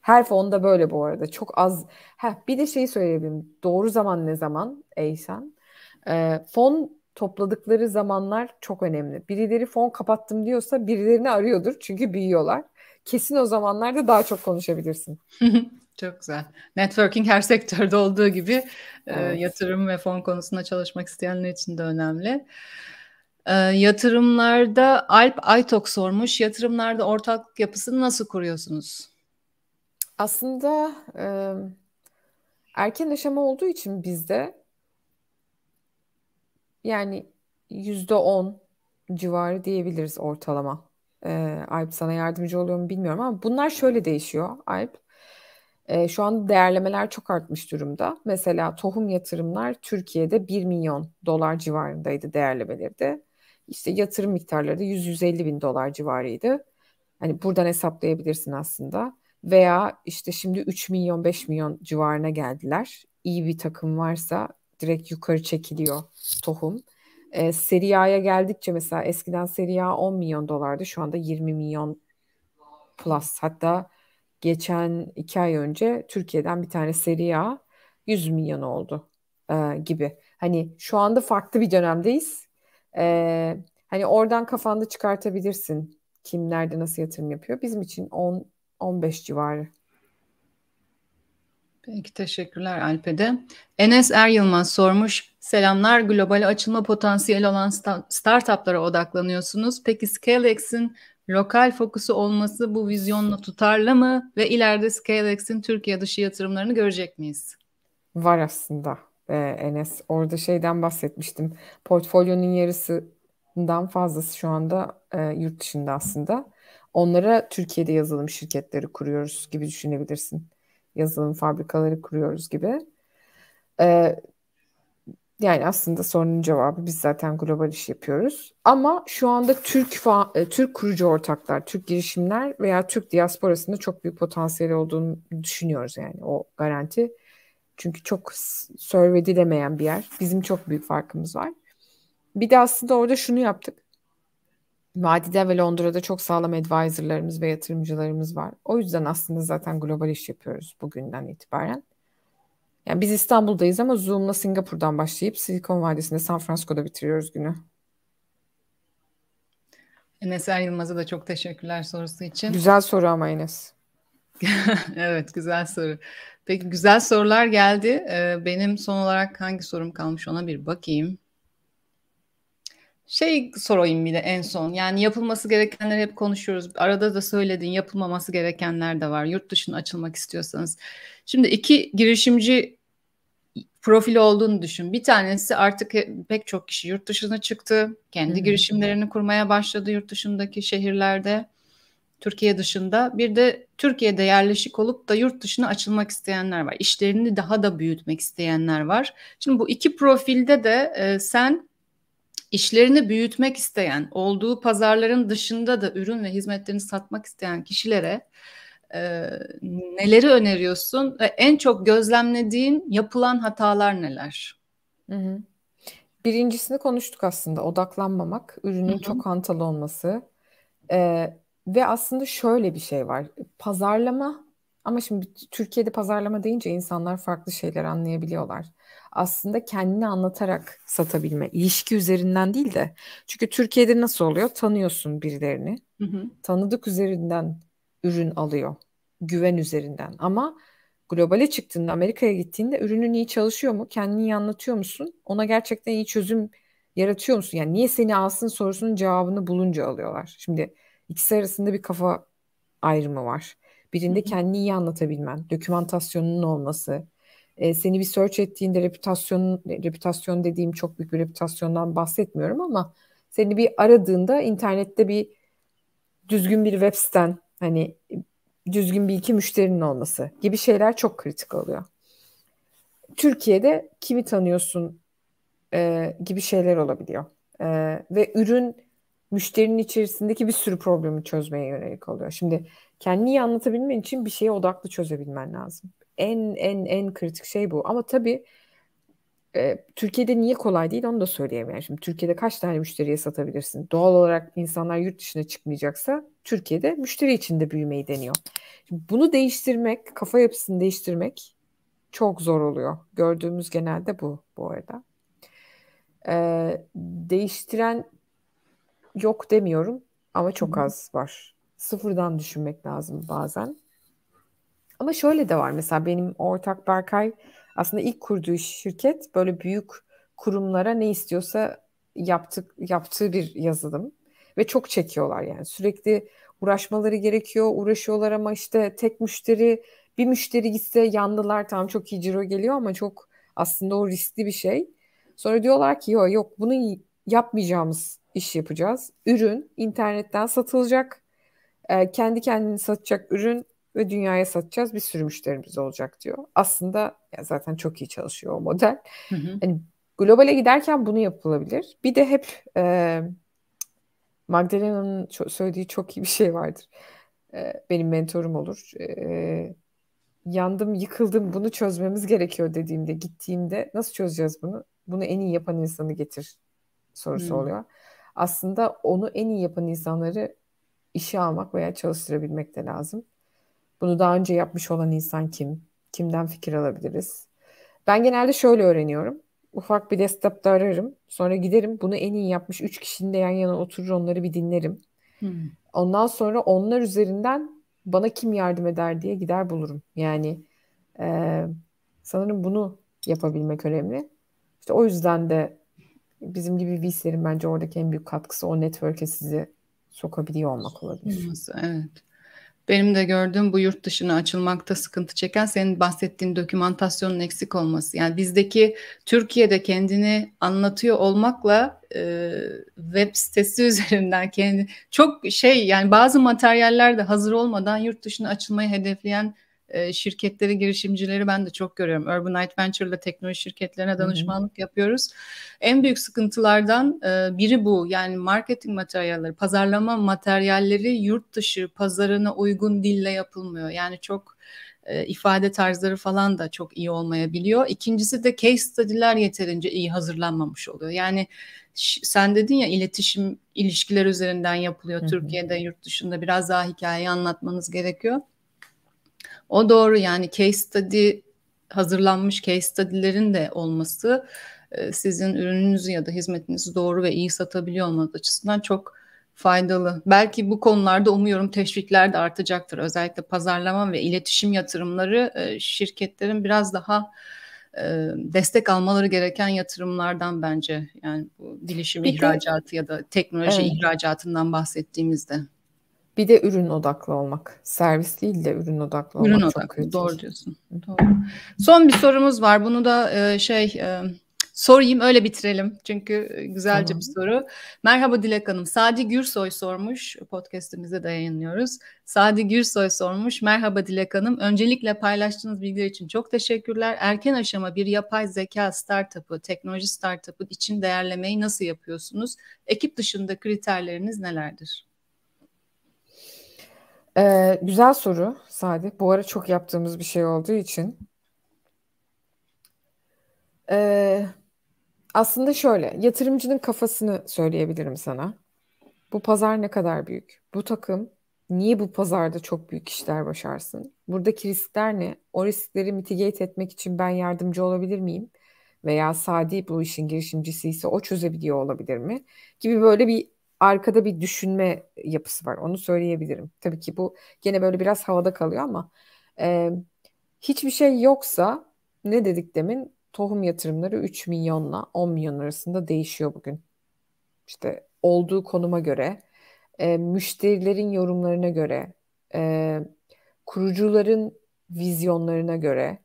Her fonda böyle bu arada. Çok az. Ha, bir de şeyi söyleyebilirim. Doğru zaman ne zaman Eysen? Ee, fon topladıkları zamanlar çok önemli. Birileri fon kapattım diyorsa birilerini arıyordur çünkü büyüyorlar. Kesin o zamanlarda daha çok konuşabilirsin. çok güzel. Networking her sektörde olduğu gibi e, evet. e, yatırım ve fon konusunda çalışmak isteyenler için de önemli. E, yatırımlarda Alp Aytok sormuş. Yatırımlarda ortaklık yapısını nasıl kuruyorsunuz? Aslında e, erken aşama olduğu için bizde yani yüzde on civarı diyebiliriz ortalama. E, Alp sana yardımcı oluyor mu bilmiyorum ama bunlar şöyle değişiyor Alp. E, şu an değerlemeler çok artmış durumda. Mesela tohum yatırımlar Türkiye'de 1 milyon dolar civarındaydı değerlemeleri de işte yatırım miktarları da 100-150 bin dolar civarıydı. Hani buradan hesaplayabilirsin aslında. Veya işte şimdi 3 milyon 5 milyon civarına geldiler. İyi bir takım varsa direkt yukarı çekiliyor tohum. E, Serie A'ya geldikçe mesela eskiden Serie A 10 milyon dolardı. Şu anda 20 milyon plus. Hatta geçen iki ay önce Türkiye'den bir tane Serie A 100 milyon oldu e, gibi. Hani şu anda farklı bir dönemdeyiz ee, hani oradan kafanda çıkartabilirsin kim nerede nasıl yatırım yapıyor. Bizim için 10-15 civarı. Peki teşekkürler Alpe'de. Enes Er Yılmaz sormuş. Selamlar global açılma potansiyeli olan sta- startuplara odaklanıyorsunuz. Peki Scalex'in lokal fokusu olması bu vizyonla tutarlı mı? Ve ileride Scalex'in Türkiye dışı yatırımlarını görecek miyiz? Var aslında e, Enes. Orada şeyden bahsetmiştim. Portfolyonun yarısından fazlası şu anda e, yurt dışında aslında. Onlara Türkiye'de yazılım şirketleri kuruyoruz gibi düşünebilirsin. Yazılım fabrikaları kuruyoruz gibi. E, yani aslında sorunun cevabı biz zaten global iş yapıyoruz. Ama şu anda Türk e, Türk kurucu ortaklar, Türk girişimler veya Türk diasporasında çok büyük potansiyeli olduğunu düşünüyoruz yani o garanti çünkü çok serve edilemeyen bir yer. Bizim çok büyük farkımız var. Bir de aslında orada şunu yaptık. Vadide ve Londra'da çok sağlam advisorlarımız ve yatırımcılarımız var. O yüzden aslında zaten global iş yapıyoruz bugünden itibaren. Yani biz İstanbul'dayız ama Zoom'la Singapur'dan başlayıp Silikon Vadisi'nde San Francisco'da bitiriyoruz günü. Enes Er Yılmaz'a da çok teşekkürler sorusu için. Güzel soru ama Enes. evet güzel soru. Peki güzel sorular geldi. Ee, benim son olarak hangi sorum kalmış ona bir bakayım. Şey sorayım bir de en son. Yani yapılması gerekenler hep konuşuyoruz. Arada da söyledin yapılmaması gerekenler de var. Yurt dışına açılmak istiyorsanız. Şimdi iki girişimci profili olduğunu düşün. Bir tanesi artık pek çok kişi yurt dışına çıktı. Kendi girişimlerini kurmaya başladı yurt dışındaki şehirlerde. Türkiye dışında bir de Türkiye'de yerleşik olup da yurt dışına açılmak isteyenler var. İşlerini daha da büyütmek isteyenler var. Şimdi bu iki profilde de e, sen işlerini büyütmek isteyen, olduğu pazarların dışında da ürün ve hizmetlerini satmak isteyen kişilere e, neleri öneriyorsun ve en çok gözlemlediğin yapılan hatalar neler? Hı hı. Birincisini konuştuk aslında odaklanmamak, ürünün hı hı. çok hantal olması, e, ve aslında şöyle bir şey var. Pazarlama ama şimdi Türkiye'de pazarlama deyince insanlar farklı şeyler anlayabiliyorlar. Aslında kendini anlatarak satabilme, ilişki üzerinden değil de. Çünkü Türkiye'de nasıl oluyor? Tanıyorsun birilerini. Hı hı. Tanıdık üzerinden ürün alıyor. Güven üzerinden. Ama globale çıktığında, Amerika'ya gittiğinde ürünün iyi çalışıyor mu? Kendini iyi anlatıyor musun? Ona gerçekten iyi çözüm yaratıyor musun? Yani niye seni alsın sorusunun cevabını bulunca alıyorlar. Şimdi İkisi arasında bir kafa ayrımı var. Birinde kendini iyi anlatabilmen, dokümantasyonunun olması, e, seni bir search ettiğinde reputasyon reputasyon dediğim çok büyük bir reputasyondan bahsetmiyorum ama seni bir aradığında internette bir düzgün bir web siten, hani düzgün bir iki müşterinin olması gibi şeyler çok kritik oluyor. Türkiye'de kimi tanıyorsun e, gibi şeyler olabiliyor. E, ve ürün müşterinin içerisindeki bir sürü problemi çözmeye yönelik oluyor. Şimdi kendini iyi anlatabilmen için bir şeye odaklı çözebilmen lazım. En en en kritik şey bu. Ama tabii e, Türkiye'de niye kolay değil onu da söyleyemem. Şimdi Türkiye'de kaç tane müşteriye satabilirsin? Doğal olarak insanlar yurt dışına çıkmayacaksa Türkiye'de müşteri içinde büyümeyi deniyor. Şimdi bunu değiştirmek, kafa yapısını değiştirmek çok zor oluyor. Gördüğümüz genelde bu bu arada. Ee, değiştiren yok demiyorum ama çok az var. Sıfırdan düşünmek lazım bazen. Ama şöyle de var mesela benim ortak Berkay aslında ilk kurduğu şirket böyle büyük kurumlara ne istiyorsa yaptık yaptığı bir yazılım ve çok çekiyorlar yani sürekli uğraşmaları gerekiyor uğraşıyorlar ama işte tek müşteri bir müşteri gitse yandılar tam çok iyi ciro geliyor ama çok aslında o riskli bir şey. Sonra diyorlar ki yok yok bunu yapmayacağımız iş yapacağız. Ürün internetten satılacak. E, kendi kendini satacak ürün ve dünyaya satacağız. Bir sürü müşterimiz olacak diyor. Aslında ya zaten çok iyi çalışıyor o model. Hı hı. Yani globale giderken bunu yapılabilir. Bir de hep e, Magdalena'nın söylediği çok iyi bir şey vardır. E, benim mentorum olur. E, yandım, yıkıldım, bunu çözmemiz gerekiyor dediğimde, gittiğimde nasıl çözeceğiz bunu? Bunu en iyi yapan insanı getir sorusu hmm. oluyor. Aslında onu en iyi yapan insanları işe almak veya çalıştırabilmek de lazım. Bunu daha önce yapmış olan insan kim? Kimden fikir alabiliriz? Ben genelde şöyle öğreniyorum. Ufak bir desktop'ta ararım. Sonra giderim. Bunu en iyi yapmış 3 kişinin de yan yana oturur onları bir dinlerim. Hmm. Ondan sonra onlar üzerinden bana kim yardım eder diye gider bulurum. Yani e, sanırım bunu yapabilmek önemli. İşte o yüzden de bizim gibi VC'lerin bence oradaki en büyük katkısı o network'e sizi sokabiliyor olmak olabilir. Evet. Benim de gördüğüm bu yurt dışına açılmakta sıkıntı çeken senin bahsettiğin dokümantasyonun eksik olması. Yani bizdeki Türkiye'de kendini anlatıyor olmakla e, web sitesi üzerinden kendi çok şey yani bazı materyaller de hazır olmadan yurt dışına açılmayı hedefleyen şirketleri, girişimcileri ben de çok görüyorum. Urbanite Venture ile teknoloji şirketlerine danışmanlık Hı-hı. yapıyoruz. En büyük sıkıntılardan biri bu. Yani marketing materyalleri, pazarlama materyalleri yurt dışı pazarına uygun dille yapılmıyor. Yani çok ifade tarzları falan da çok iyi olmayabiliyor. İkincisi de case study'ler yeterince iyi hazırlanmamış oluyor. Yani sen dedin ya iletişim ilişkiler üzerinden yapılıyor. Hı hı. Türkiye'de yurt dışında biraz daha hikayeyi anlatmanız gerekiyor. O doğru yani case study hazırlanmış case study'lerin de olması e, sizin ürününüzü ya da hizmetinizi doğru ve iyi satabiliyor olmanız açısından çok faydalı. Belki bu konularda umuyorum teşvikler de artacaktır. Özellikle pazarlama ve iletişim yatırımları e, şirketlerin biraz daha e, destek almaları gereken yatırımlardan bence. Yani bu bilişim Peki. ihracatı ya da teknoloji evet. ihracatından bahsettiğimizde. Bir de ürün odaklı olmak. Servis değil de ürün odaklı ürün olmak odaklı, çok kritik. Doğru diyorsun. Doğru. Son bir sorumuz var. Bunu da e, şey e, sorayım öyle bitirelim. Çünkü e, güzelce tamam. bir soru. Merhaba Dilek Hanım. Sadi Gürsoy sormuş. Podcast'imize de yayınlıyoruz. Sadi Gürsoy sormuş. Merhaba Dilek Hanım. Öncelikle paylaştığınız bilgiler için çok teşekkürler. Erken aşama bir yapay zeka startup'ı, teknoloji startup'ı için değerlemeyi nasıl yapıyorsunuz? Ekip dışında kriterleriniz nelerdir? Ee, güzel soru Sadi. Bu ara çok yaptığımız bir şey olduğu için. Ee, aslında şöyle, yatırımcının kafasını söyleyebilirim sana. Bu pazar ne kadar büyük? Bu takım niye bu pazarda çok büyük işler başarsın? Buradaki riskler ne? O riskleri mitigate etmek için ben yardımcı olabilir miyim? Veya Sadi bu işin girişimcisi ise o çözebiliyor olabilir mi? Gibi böyle bir arkada bir düşünme yapısı var. Onu söyleyebilirim. Tabii ki bu gene böyle biraz havada kalıyor ama e, hiçbir şey yoksa ne dedik demin tohum yatırımları 3 milyonla 10 milyon arasında değişiyor bugün. İşte olduğu konuma göre, e, müşterilerin yorumlarına göre, e, kurucuların vizyonlarına göre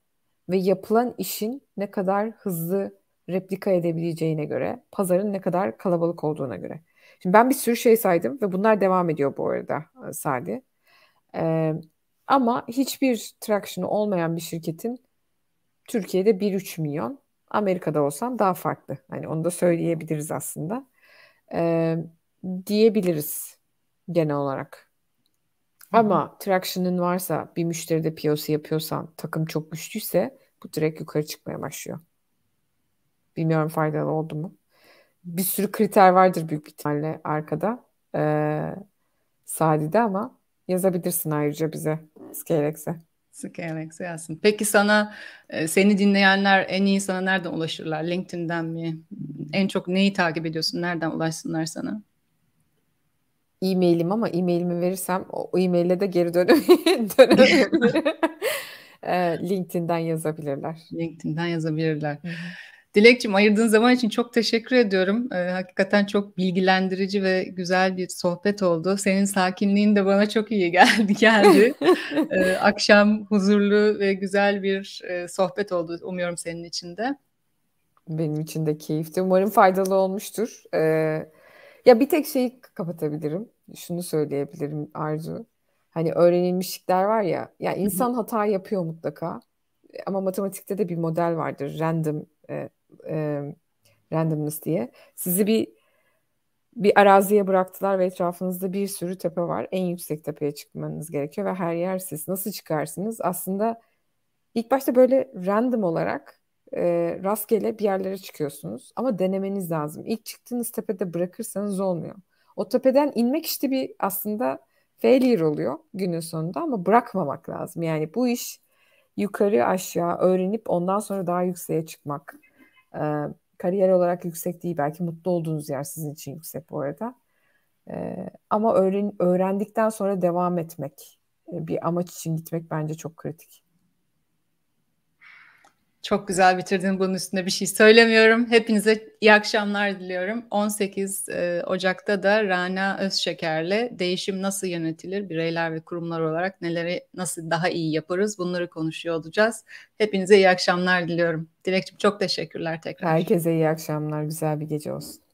ve yapılan işin ne kadar hızlı replika edebileceğine göre, pazarın ne kadar kalabalık olduğuna göre. Şimdi ben bir sürü şey saydım ve bunlar devam ediyor bu arada e, Sadi. Ee, ama hiçbir traction'ı olmayan bir şirketin Türkiye'de 1-3 milyon, Amerika'da olsan daha farklı. Hani onu da söyleyebiliriz aslında. Ee, diyebiliriz genel olarak. Hı-hı. Ama traction'ın varsa, bir müşteride POC yapıyorsan, takım çok güçlüyse bu direkt yukarı çıkmaya başlıyor. Bilmiyorum faydalı oldu mu? bir sürü kriter vardır büyük ihtimalle arkada. Ee, Sadi'de ama yazabilirsin ayrıca bize Scalex'e. Scalex'e yazsın. Peki sana e, seni dinleyenler en iyi sana nereden ulaşırlar? LinkedIn'den mi? En çok neyi takip ediyorsun? Nereden ulaşsınlar sana? e-mailim ama e-mailimi verirsem o e-maile de geri dönüm e, LinkedIn'den yazabilirler. LinkedIn'den yazabilirler. Dilekçim ayırdığın zaman için çok teşekkür ediyorum. Ee, hakikaten çok bilgilendirici ve güzel bir sohbet oldu. Senin sakinliğin de bana çok iyi geldi geldi. ee, akşam huzurlu ve güzel bir e, sohbet oldu umuyorum senin için de. Benim için de keyifli. Umarım faydalı olmuştur. Ee, ya bir tek şeyi kapatabilirim. Şunu söyleyebilirim Arzu. Hani öğrenilmişlikler var ya. Ya insan hata yapıyor mutlaka. Ama matematikte de bir model vardır. Random e, e, randomness diye. Sizi bir bir araziye bıraktılar ve etrafınızda bir sürü tepe var. En yüksek tepeye çıkmanız gerekiyor ve her yer siz. Nasıl çıkarsınız? Aslında ilk başta böyle random olarak e, rastgele bir yerlere çıkıyorsunuz. Ama denemeniz lazım. İlk çıktığınız tepede bırakırsanız olmuyor. O tepeden inmek işte bir aslında failure oluyor günün sonunda ama bırakmamak lazım. Yani bu iş yukarı aşağı öğrenip ondan sonra daha yükseğe çıkmak e, kariyer olarak yüksek değil. Belki mutlu olduğunuz yer sizin için yüksek bu arada. E, ama öğren, öğrendikten sonra devam etmek, bir amaç için gitmek bence çok kritik. Çok güzel bitirdin bunun üstünde bir şey söylemiyorum. Hepinize iyi akşamlar diliyorum. 18 e, Ocak'ta da Rana Özşeker'le değişim nasıl yönetilir, bireyler ve kurumlar olarak neleri nasıl daha iyi yaparız bunları konuşuyor olacağız. Hepinize iyi akşamlar diliyorum. Dilekçim çok teşekkürler tekrar. Herkese iyi akşamlar, güzel bir gece olsun.